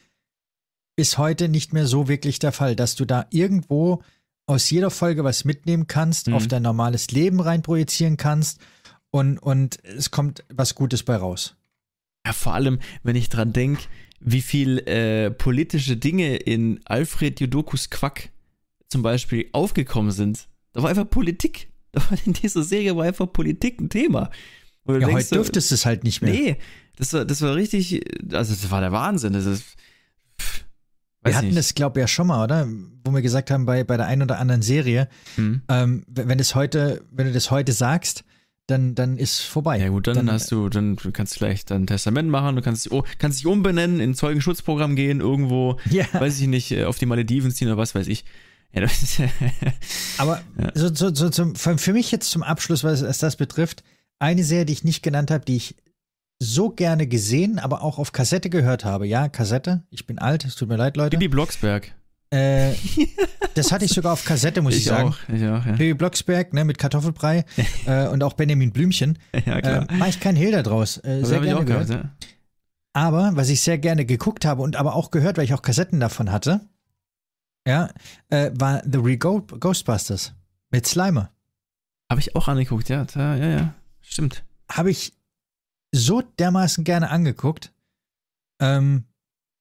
bis heute nicht mehr so wirklich der Fall, dass du da irgendwo aus jeder Folge was mitnehmen kannst, mhm. auf dein normales Leben reinprojizieren kannst und, und es kommt was Gutes bei raus. Ja, vor allem, wenn ich dran denke, wie viel äh, politische Dinge in Alfred Jodokus Quack zum Beispiel aufgekommen sind. Da war einfach Politik. in dieser Serie war einfach Politik ein Thema. Und ja, denkst, heute dürftest du es halt nicht mehr. Nee, das war, das war richtig, also das war der Wahnsinn. Das ist, pff, wir hatten nicht. das, glaube ich, ja schon mal, oder? Wo wir gesagt haben, bei, bei der einen oder anderen Serie, hm. ähm, wenn, das heute, wenn du das heute sagst, dann, dann ist vorbei. Ja gut, dann, dann, hast du, äh, dann kannst du vielleicht ein Testament machen, du kannst, oh, kannst dich umbenennen, in ein Zeugenschutzprogramm gehen, irgendwo, ja. weiß ich nicht, äh, auf die Malediven ziehen oder was weiß ich. Ja, Aber ja. So, so, so zum, für mich jetzt zum Abschluss, was, was das betrifft, eine Serie, die ich nicht genannt habe, die ich so gerne gesehen, aber auch auf Kassette gehört habe. Ja, Kassette. Ich bin alt, es tut mir leid, Leute. Bibi Blocksberg. Äh, das hatte ich sogar auf Kassette, muss ich, ich sagen. Auch, ich auch, ja. Baby Blocksberg ne, mit Kartoffelbrei äh, und auch Benjamin Blümchen. Ja, klar. Äh, Mache ich keinen Hehl daraus. Äh, sehr gerne gehört. Gehabt, ja. Aber was ich sehr gerne geguckt habe und aber auch gehört, weil ich auch Kassetten davon hatte, ja, äh, war The Real Ghostbusters mit Slimer. Habe ich auch angeguckt, ja, ja, ja, stimmt. Habe ich so dermaßen gerne angeguckt. Ähm,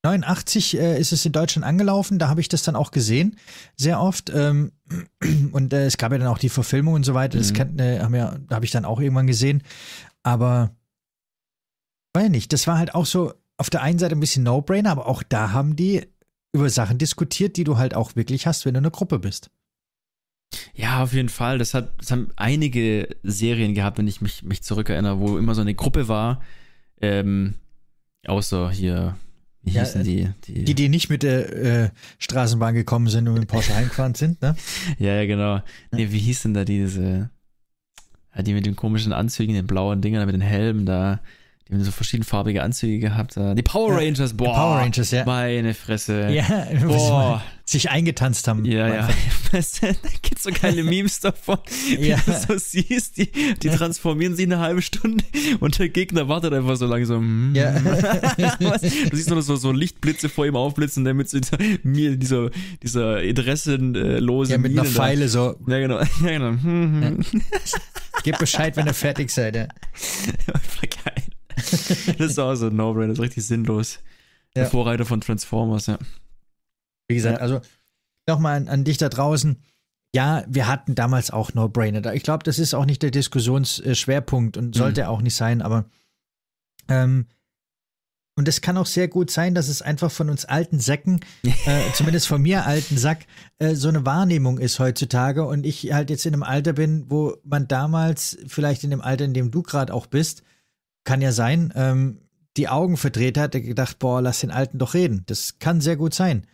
89 äh, ist es in Deutschland angelaufen, da habe ich das dann auch gesehen, sehr oft. Ähm, und äh, es gab ja dann auch die Verfilmung und so weiter, das mhm. äh, haben ja, habe ich dann auch irgendwann gesehen. Aber weiß ja nicht, das war halt auch so auf der einen Seite ein bisschen No-Brainer, aber auch da haben die über Sachen diskutiert, die du halt auch wirklich hast, wenn du eine Gruppe bist. Ja, auf jeden Fall. Das, hat, das haben einige Serien gehabt, wenn ich mich, mich zurückerinnere, wo immer so eine Gruppe war. Ähm, außer hier wie ja, hießen äh, die, die? Die, die nicht mit der äh, Straßenbahn gekommen sind und mit Porsche heimgefahren sind, ne? ja, ja, genau. Nee, wie hießen da diese, die mit den komischen Anzügen, den blauen Dingern, mit den Helmen da, die haben so verschiedenfarbige Anzüge gehabt. Die Power Rangers, boah. Die Power Rangers, ja. Meine Fresse. Ja, boah sich eingetanzt haben. Ja, ja. Weißt du, da gibt es so keine Memes davon, wie ja. du so siehst, die, die transformieren sich eine halbe Stunde und der Gegner wartet einfach so langsam. Hm. Ja. du siehst nur so, so Lichtblitze vor ihm aufblitzen, damit mit so mir dieser, dieser interessenlosen Ja, mit Mine einer Pfeile da. so. Ja, genau. Ja, genau. Hm, hm, ja. Gib Bescheid, wenn ihr fertig seid, ja. geil. Das ist auch so ein no brain das ist richtig sinnlos. Der Vorreiter von Transformers, ja. Wie gesagt, ja. also nochmal an, an dich da draußen. Ja, wir hatten damals auch No-Brainer. Ich glaube, das ist auch nicht der Diskussionsschwerpunkt und sollte mhm. auch nicht sein, aber ähm, und es kann auch sehr gut sein, dass es einfach von uns alten Säcken, äh, zumindest von mir alten Sack, äh, so eine Wahrnehmung ist heutzutage und ich halt jetzt in einem Alter bin, wo man damals, vielleicht in dem Alter, in dem du gerade auch bist, kann ja sein, ähm, die Augen verdreht hat, der gedacht, boah, lass den Alten doch reden. Das kann sehr gut sein.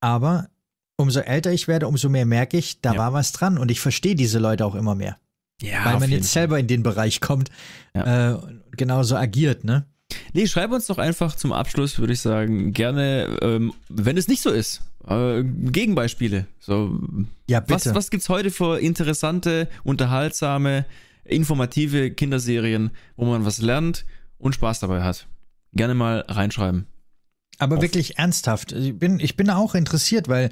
Aber umso älter ich werde, umso mehr merke ich, da ja. war was dran und ich verstehe diese Leute auch immer mehr. Ja, weil man jetzt selber in den Bereich kommt ja. äh, genauso agiert, ne? Nee, schreib uns doch einfach zum Abschluss, würde ich sagen, gerne, ähm, wenn es nicht so ist, äh, Gegenbeispiele. So, ja, bitte. Was, was es heute für interessante, unterhaltsame, informative Kinderserien, wo man was lernt und Spaß dabei hat? Gerne mal reinschreiben. Aber wirklich ernsthaft. Ich bin, ich bin auch interessiert, weil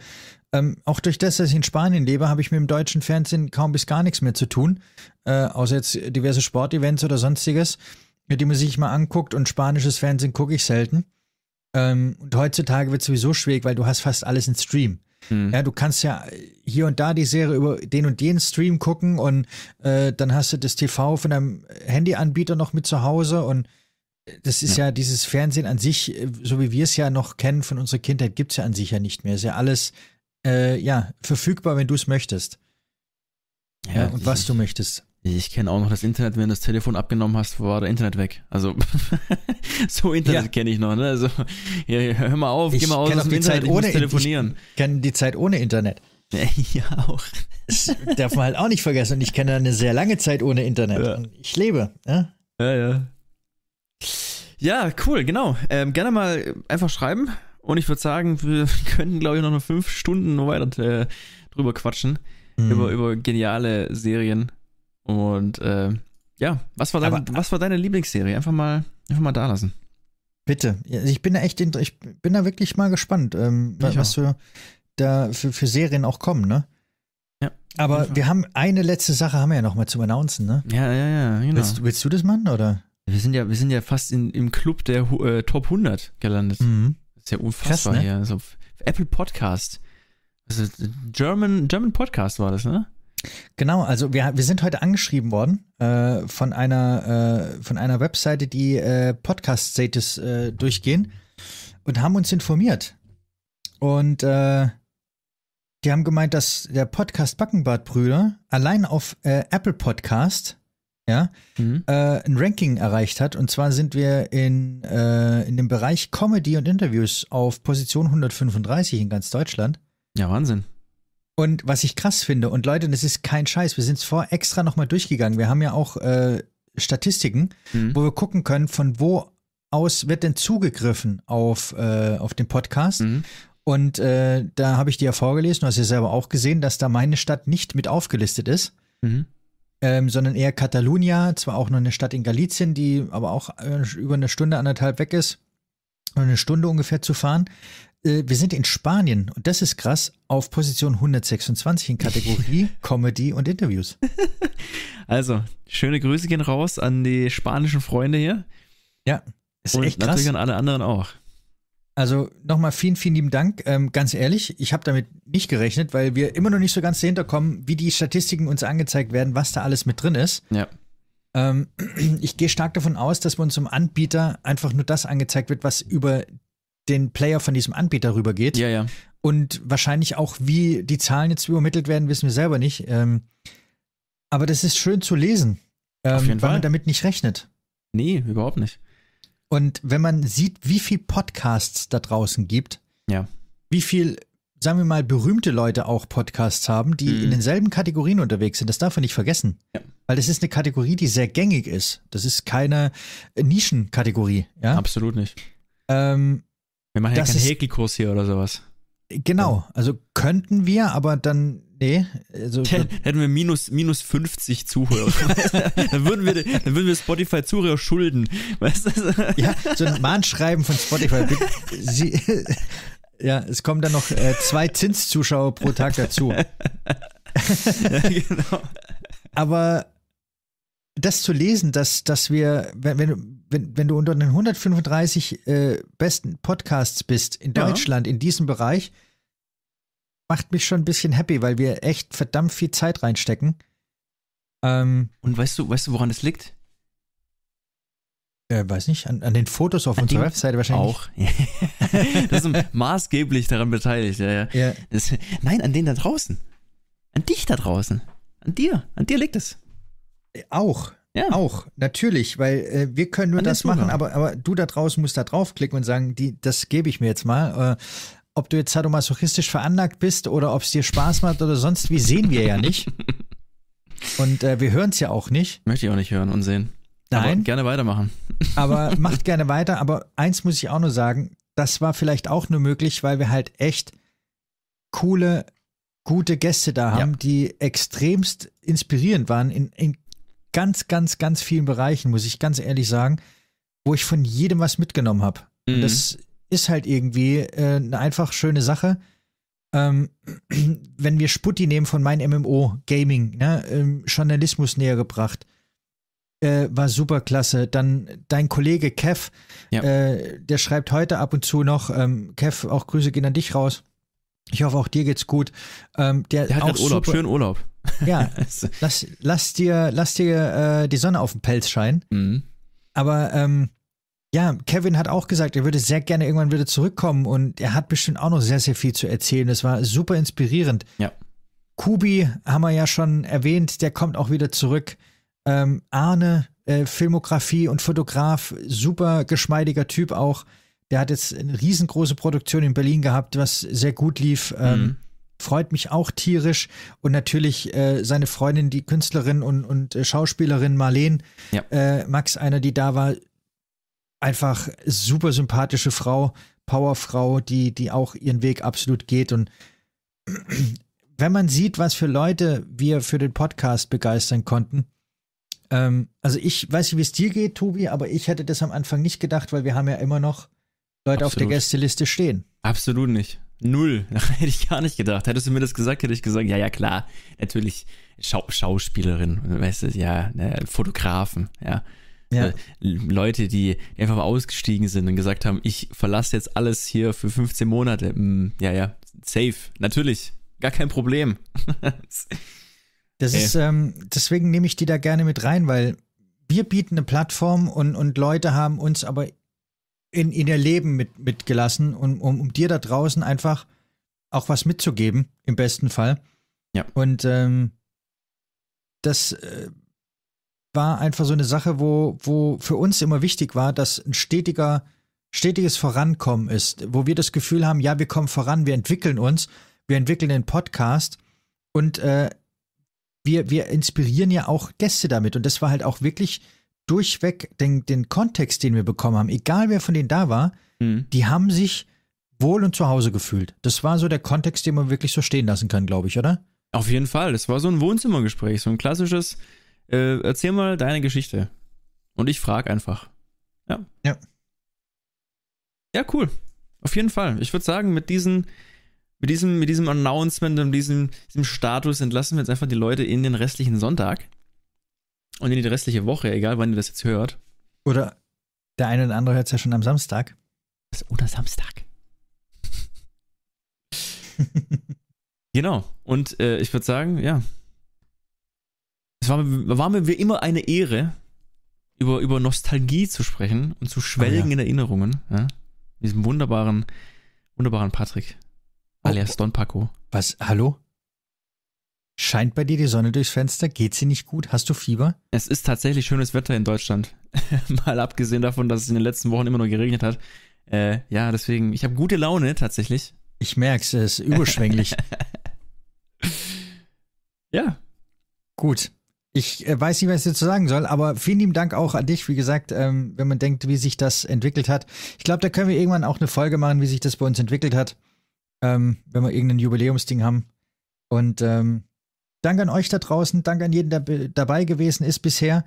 ähm, auch durch das, dass ich in Spanien lebe, habe ich mit dem deutschen Fernsehen kaum bis gar nichts mehr zu tun. Äh, außer jetzt diverse Sportevents oder sonstiges, mit dem man sich mal anguckt. Und spanisches Fernsehen gucke ich selten. Ähm, und heutzutage wird es sowieso schwierig, weil du hast fast alles in Stream. Hm. Ja, du kannst ja hier und da die Serie über den und den Stream gucken und äh, dann hast du das TV von deinem Handyanbieter noch mit zu Hause und das ist ja. ja. dieses Fernsehen an sich, äh, so wie wir es ja noch kennen von unserer Kindheit, gibt es ja an sich ja nicht mehr. Ist ja alles äh, ja, verfügbar, wenn du es möchtest. Ja, ja und ich, was du möchtest. Ich kenne auch noch das Internet, wenn du das Telefon abgenommen hast, war der Internet weg. Also so Internet ja. kenne ich noch, ne? Also hör mal auf, ich geh mal aus, aus dem die Internet, Zeit ich ohne telefonieren. Ich kenne die Zeit ohne Internet. Ja, auch. Das darf man halt auch nicht vergessen. Und ich kenne eine sehr lange Zeit ohne Internet. Ich lebe. Ja, ja. ja. Ja, cool, genau. Ähm, gerne mal äh, einfach schreiben. Und ich würde sagen, wir könnten, glaube ich, noch fünf Stunden weiter äh, drüber quatschen. Mhm. Über, über geniale Serien. Und äh, ja, was war, dein, Aber, was war deine Lieblingsserie? Einfach mal, einfach mal da lassen. Bitte. Also ich bin da echt, ich bin da wirklich mal gespannt, ähm, was für, da für, für Serien auch kommen, ne? Ja. Aber wir haben eine letzte Sache haben wir ja noch mal zum Announcen, ne? Ja, ja, ja, genau. Willst, willst du das machen, oder? Wir sind ja, wir sind ja fast in, im Club der äh, Top 100 gelandet. Mhm. Das ist ja unfassbar Krass, ne? hier. Also Apple Podcast. Also German, German Podcast war das, ne? Genau, also wir, wir sind heute angeschrieben worden äh, von, einer, äh, von einer Webseite, die äh, Podcast-Status äh, durchgehen und haben uns informiert. Und äh, die haben gemeint, dass der Podcast Backenbart-Brüder allein auf äh, Apple Podcast ja, mhm. äh, ein Ranking erreicht hat. Und zwar sind wir in, äh, in dem Bereich Comedy und Interviews auf Position 135 in ganz Deutschland. Ja, Wahnsinn. Und was ich krass finde, und Leute, das ist kein Scheiß, wir sind es vor extra nochmal durchgegangen. Wir haben ja auch äh, Statistiken, mhm. wo wir gucken können, von wo aus wird denn zugegriffen auf, äh, auf den Podcast. Mhm. Und äh, da habe ich dir ja vorgelesen, du hast ja selber auch gesehen, dass da meine Stadt nicht mit aufgelistet ist. Mhm ähm, sondern eher Catalunya, zwar auch nur eine Stadt in Galizien, die aber auch äh, über eine Stunde, anderthalb weg ist, eine Stunde ungefähr zu fahren. Äh, wir sind in Spanien und das ist krass, auf Position 126 in Kategorie Comedy und Interviews. Also, schöne Grüße gehen raus an die spanischen Freunde hier. Ja, ist und echt krass. Natürlich an alle anderen auch. Also nochmal vielen, vielen lieben Dank. Ähm, ganz ehrlich, ich habe damit nicht gerechnet, weil wir immer noch nicht so ganz dahinter kommen, wie die Statistiken uns angezeigt werden, was da alles mit drin ist. Ja. Ähm, ich gehe stark davon aus, dass bei unserem Anbieter einfach nur das angezeigt wird, was über den Player von diesem Anbieter rübergeht. Ja, ja. Und wahrscheinlich auch, wie die Zahlen jetzt übermittelt werden, wissen wir selber nicht. Ähm, aber das ist schön zu lesen, Auf ähm, jeden weil Fall. man damit nicht rechnet. Nee, überhaupt nicht. Und wenn man sieht, wie viel Podcasts da draußen gibt, ja. wie viel, sagen wir mal, berühmte Leute auch Podcasts haben, die mhm. in denselben Kategorien unterwegs sind, das darf man nicht vergessen. Ja. Weil das ist eine Kategorie, die sehr gängig ist. Das ist keine äh, Nischenkategorie. Ja? Absolut nicht. Ähm, wir machen ja keinen Häkelkurs hier oder sowas. Genau, also könnten wir, aber dann Nee, also Tja, hätten wir minus, minus 50 Zuhörer. dann, würden wir, dann würden wir Spotify Zuhörer schulden. Weißt du? ja, so ein Mahnschreiben von Spotify. Sie, ja, es kommen dann noch äh, zwei Zinszuschauer pro Tag dazu. ja, genau. Aber das zu lesen, dass, dass wir, wenn, wenn, wenn, wenn du unter den 135 äh, besten Podcasts bist in Deutschland, ja. in diesem Bereich, macht mich schon ein bisschen happy, weil wir echt verdammt viel Zeit reinstecken. Ähm, Und weißt du, weißt du, woran es liegt? Äh, weiß nicht, an, an, den Fotos auf an unserer Webseite wahrscheinlich. Auch. das ist maßgeblich daran beteiligt, ja, ja. ja. Das, nein, an denen da draußen. An dich da draußen. An dir. An dir liegt es. Auch. Ja. Auch, natürlich, weil äh, wir können nur an das machen, aber, aber du da draußen musst da draufklicken und sagen, die, das gebe ich mir jetzt mal. Äh, ob du jetzt sadomasochistisch veranlagt bist oder ob es dir Spaß macht oder sonst wie, sehen wir ja nicht. Und äh, wir hören es ja auch nicht. Möchte ich auch nicht hören und sehen. Nein. Aber gerne weitermachen. aber macht gerne weiter. Aber eins muss ich auch nur sagen, das war vielleicht auch nur möglich, weil wir halt echt coole, gute Gäste da haben, ja. die extremst inspirierend waren in, in ganz, ganz, ganz vielen Bereichen, muss ich ganz ehrlich sagen, wo ich von jedem was mitgenommen habe. Mhm. Und das mhm ist halt irgendwie äh, eine einfach schöne Sache. Ähm, wenn wir Sputti nehmen von mein MMO, Gaming, ne, ähm, Journalismus näher gebracht, äh, war super klasse. Dann dein Kollege Kev, ja. äh, der schreibt heute ab und zu noch, ähm, Kev, auch Grüße gehen an dich raus. Ich hoffe, auch dir geht's gut. Ähm, der, der hat auch Urlaub, super, schönen Urlaub. Ja, lass, lass dir, lass dir äh, die Sonne auf den Pelz scheinen. Mhm. Aber ähm, ja, Kevin hat auch gesagt, er würde sehr gerne irgendwann wieder zurückkommen und er hat bestimmt auch noch sehr, sehr viel zu erzählen. Das war super inspirierend. Ja. Kubi haben wir ja schon erwähnt, der kommt auch wieder zurück. Ähm, Arne, äh, Filmografie und Fotograf, super geschmeidiger Typ auch. Der hat jetzt eine riesengroße Produktion in Berlin gehabt, was sehr gut lief. Ähm, mhm. Freut mich auch tierisch. Und natürlich äh, seine Freundin, die Künstlerin und, und äh, Schauspielerin Marleen. Ja. Äh, Max, einer, die da war, einfach super sympathische Frau, Powerfrau, die, die auch ihren Weg absolut geht. Und wenn man sieht, was für Leute wir für den Podcast begeistern konnten, ähm, also ich weiß nicht, wie es dir geht, Tobi, aber ich hätte das am Anfang nicht gedacht, weil wir haben ja immer noch Leute absolut. auf der Gästeliste stehen. Absolut nicht. Null. hätte ich gar nicht gedacht. Hättest du mir das gesagt, hätte ich gesagt, ja, ja, klar, natürlich Schau Schauspielerin, weißt du, ja, ne, Fotografen, ja. Ja. Ne, Leute, die einfach mal ausgestiegen sind und gesagt haben, ich verlasse jetzt alles hier für 15 Monate. Hm, ja, ja, safe, natürlich, gar kein Problem. das Ey. ist, ähm, deswegen nehme ich die da gerne mit rein, weil wir bieten eine Plattform und, und Leute haben uns aber in, in ihr Leben mit, mitgelassen, um, um, um dir da draußen einfach auch was mitzugeben, im besten Fall. Ja. Und ähm, das äh, war einfach so eine Sache, wo, wo für uns immer wichtig war, dass ein stetiger, stetiges Vorankommen ist, wo wir das Gefühl haben, ja, wir kommen voran, wir entwickeln uns, wir entwickeln den Podcast und äh, wir, wir inspirieren ja auch Gäste damit. Und das war halt auch wirklich durchweg den, den Kontext, den wir bekommen haben, egal wer von denen da war, mhm. die haben sich wohl und zu Hause gefühlt. Das war so der Kontext, den man wirklich so stehen lassen kann, glaube ich, oder? Auf jeden Fall. Das war so ein Wohnzimmergespräch, so ein klassisches äh, erzähl mal deine Geschichte. Und ich frage einfach. Ja. Ja. Ja, cool. Auf jeden Fall. Ich würde sagen, mit diesen mit diesem, mit diesem Announcement und diesem, diesem Status entlassen wir jetzt einfach die Leute in den restlichen Sonntag und in die restliche Woche, egal wann ihr das jetzt hört. Oder der eine oder andere hört es ja schon am Samstag. Oder Samstag. genau. Und äh, ich würde sagen, ja, es war, war mir wie immer eine Ehre, über, über Nostalgie zu sprechen und zu ah, schwelgen oh, ja. in Erinnerungen. Ja? Diesem wunderbaren, wunderbaren Patrick. Oh. Alias oh, Don Paco. Was? Hallo? Scheint bei dir die Sonne durchs Fenster? Geht sie nicht gut? Hast du Fieber? Es ist tatsächlich schönes Wetter in Deutschland. Mal abgesehen davon, dass es in den letzten Wochen immer nur geregnet hat. Äh, ja, deswegen, ich habe gute Laune tatsächlich. Ich merke es, es ist überschwänglich. ja. Gut. Ich äh, weiß nicht, was ich dazu sagen soll, aber vielen lieben Dank auch an dich. Wie gesagt, ähm, wenn man denkt, wie sich das entwickelt hat. Ich glaube, da können wir irgendwann auch eine Folge machen, wie sich das bei uns entwickelt hat, ähm, wenn wir irgendein Jubiläumsding haben. Und ähm, danke an euch da draußen, danke an jeden, der dabei gewesen ist bisher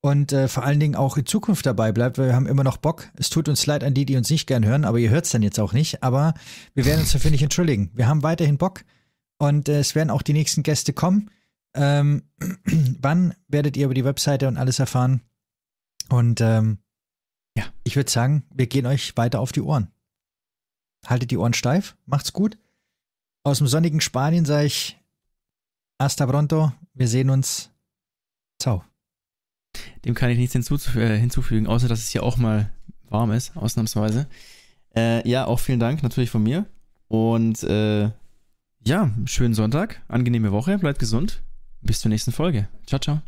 und äh, vor allen Dingen auch in Zukunft dabei bleibt, weil wir haben immer noch Bock. Es tut uns leid an die, die uns nicht gern hören, aber ihr hört es dann jetzt auch nicht. Aber wir werden uns dafür nicht entschuldigen. Wir haben weiterhin Bock und äh, es werden auch die nächsten Gäste kommen. Ähm, wann werdet ihr über die Webseite und alles erfahren? Und ähm, ja, ich würde sagen, wir gehen euch weiter auf die Ohren. Haltet die Ohren steif, macht's gut. Aus dem sonnigen Spanien sage ich hasta pronto, wir sehen uns. Ciao. Dem kann ich nichts hinzuf äh, hinzufügen, außer dass es hier auch mal warm ist, ausnahmsweise. Äh, ja, auch vielen Dank natürlich von mir. Und äh, ja, schönen Sonntag, angenehme Woche, bleibt gesund. Bis zur nächsten Folge. Ciao, ciao.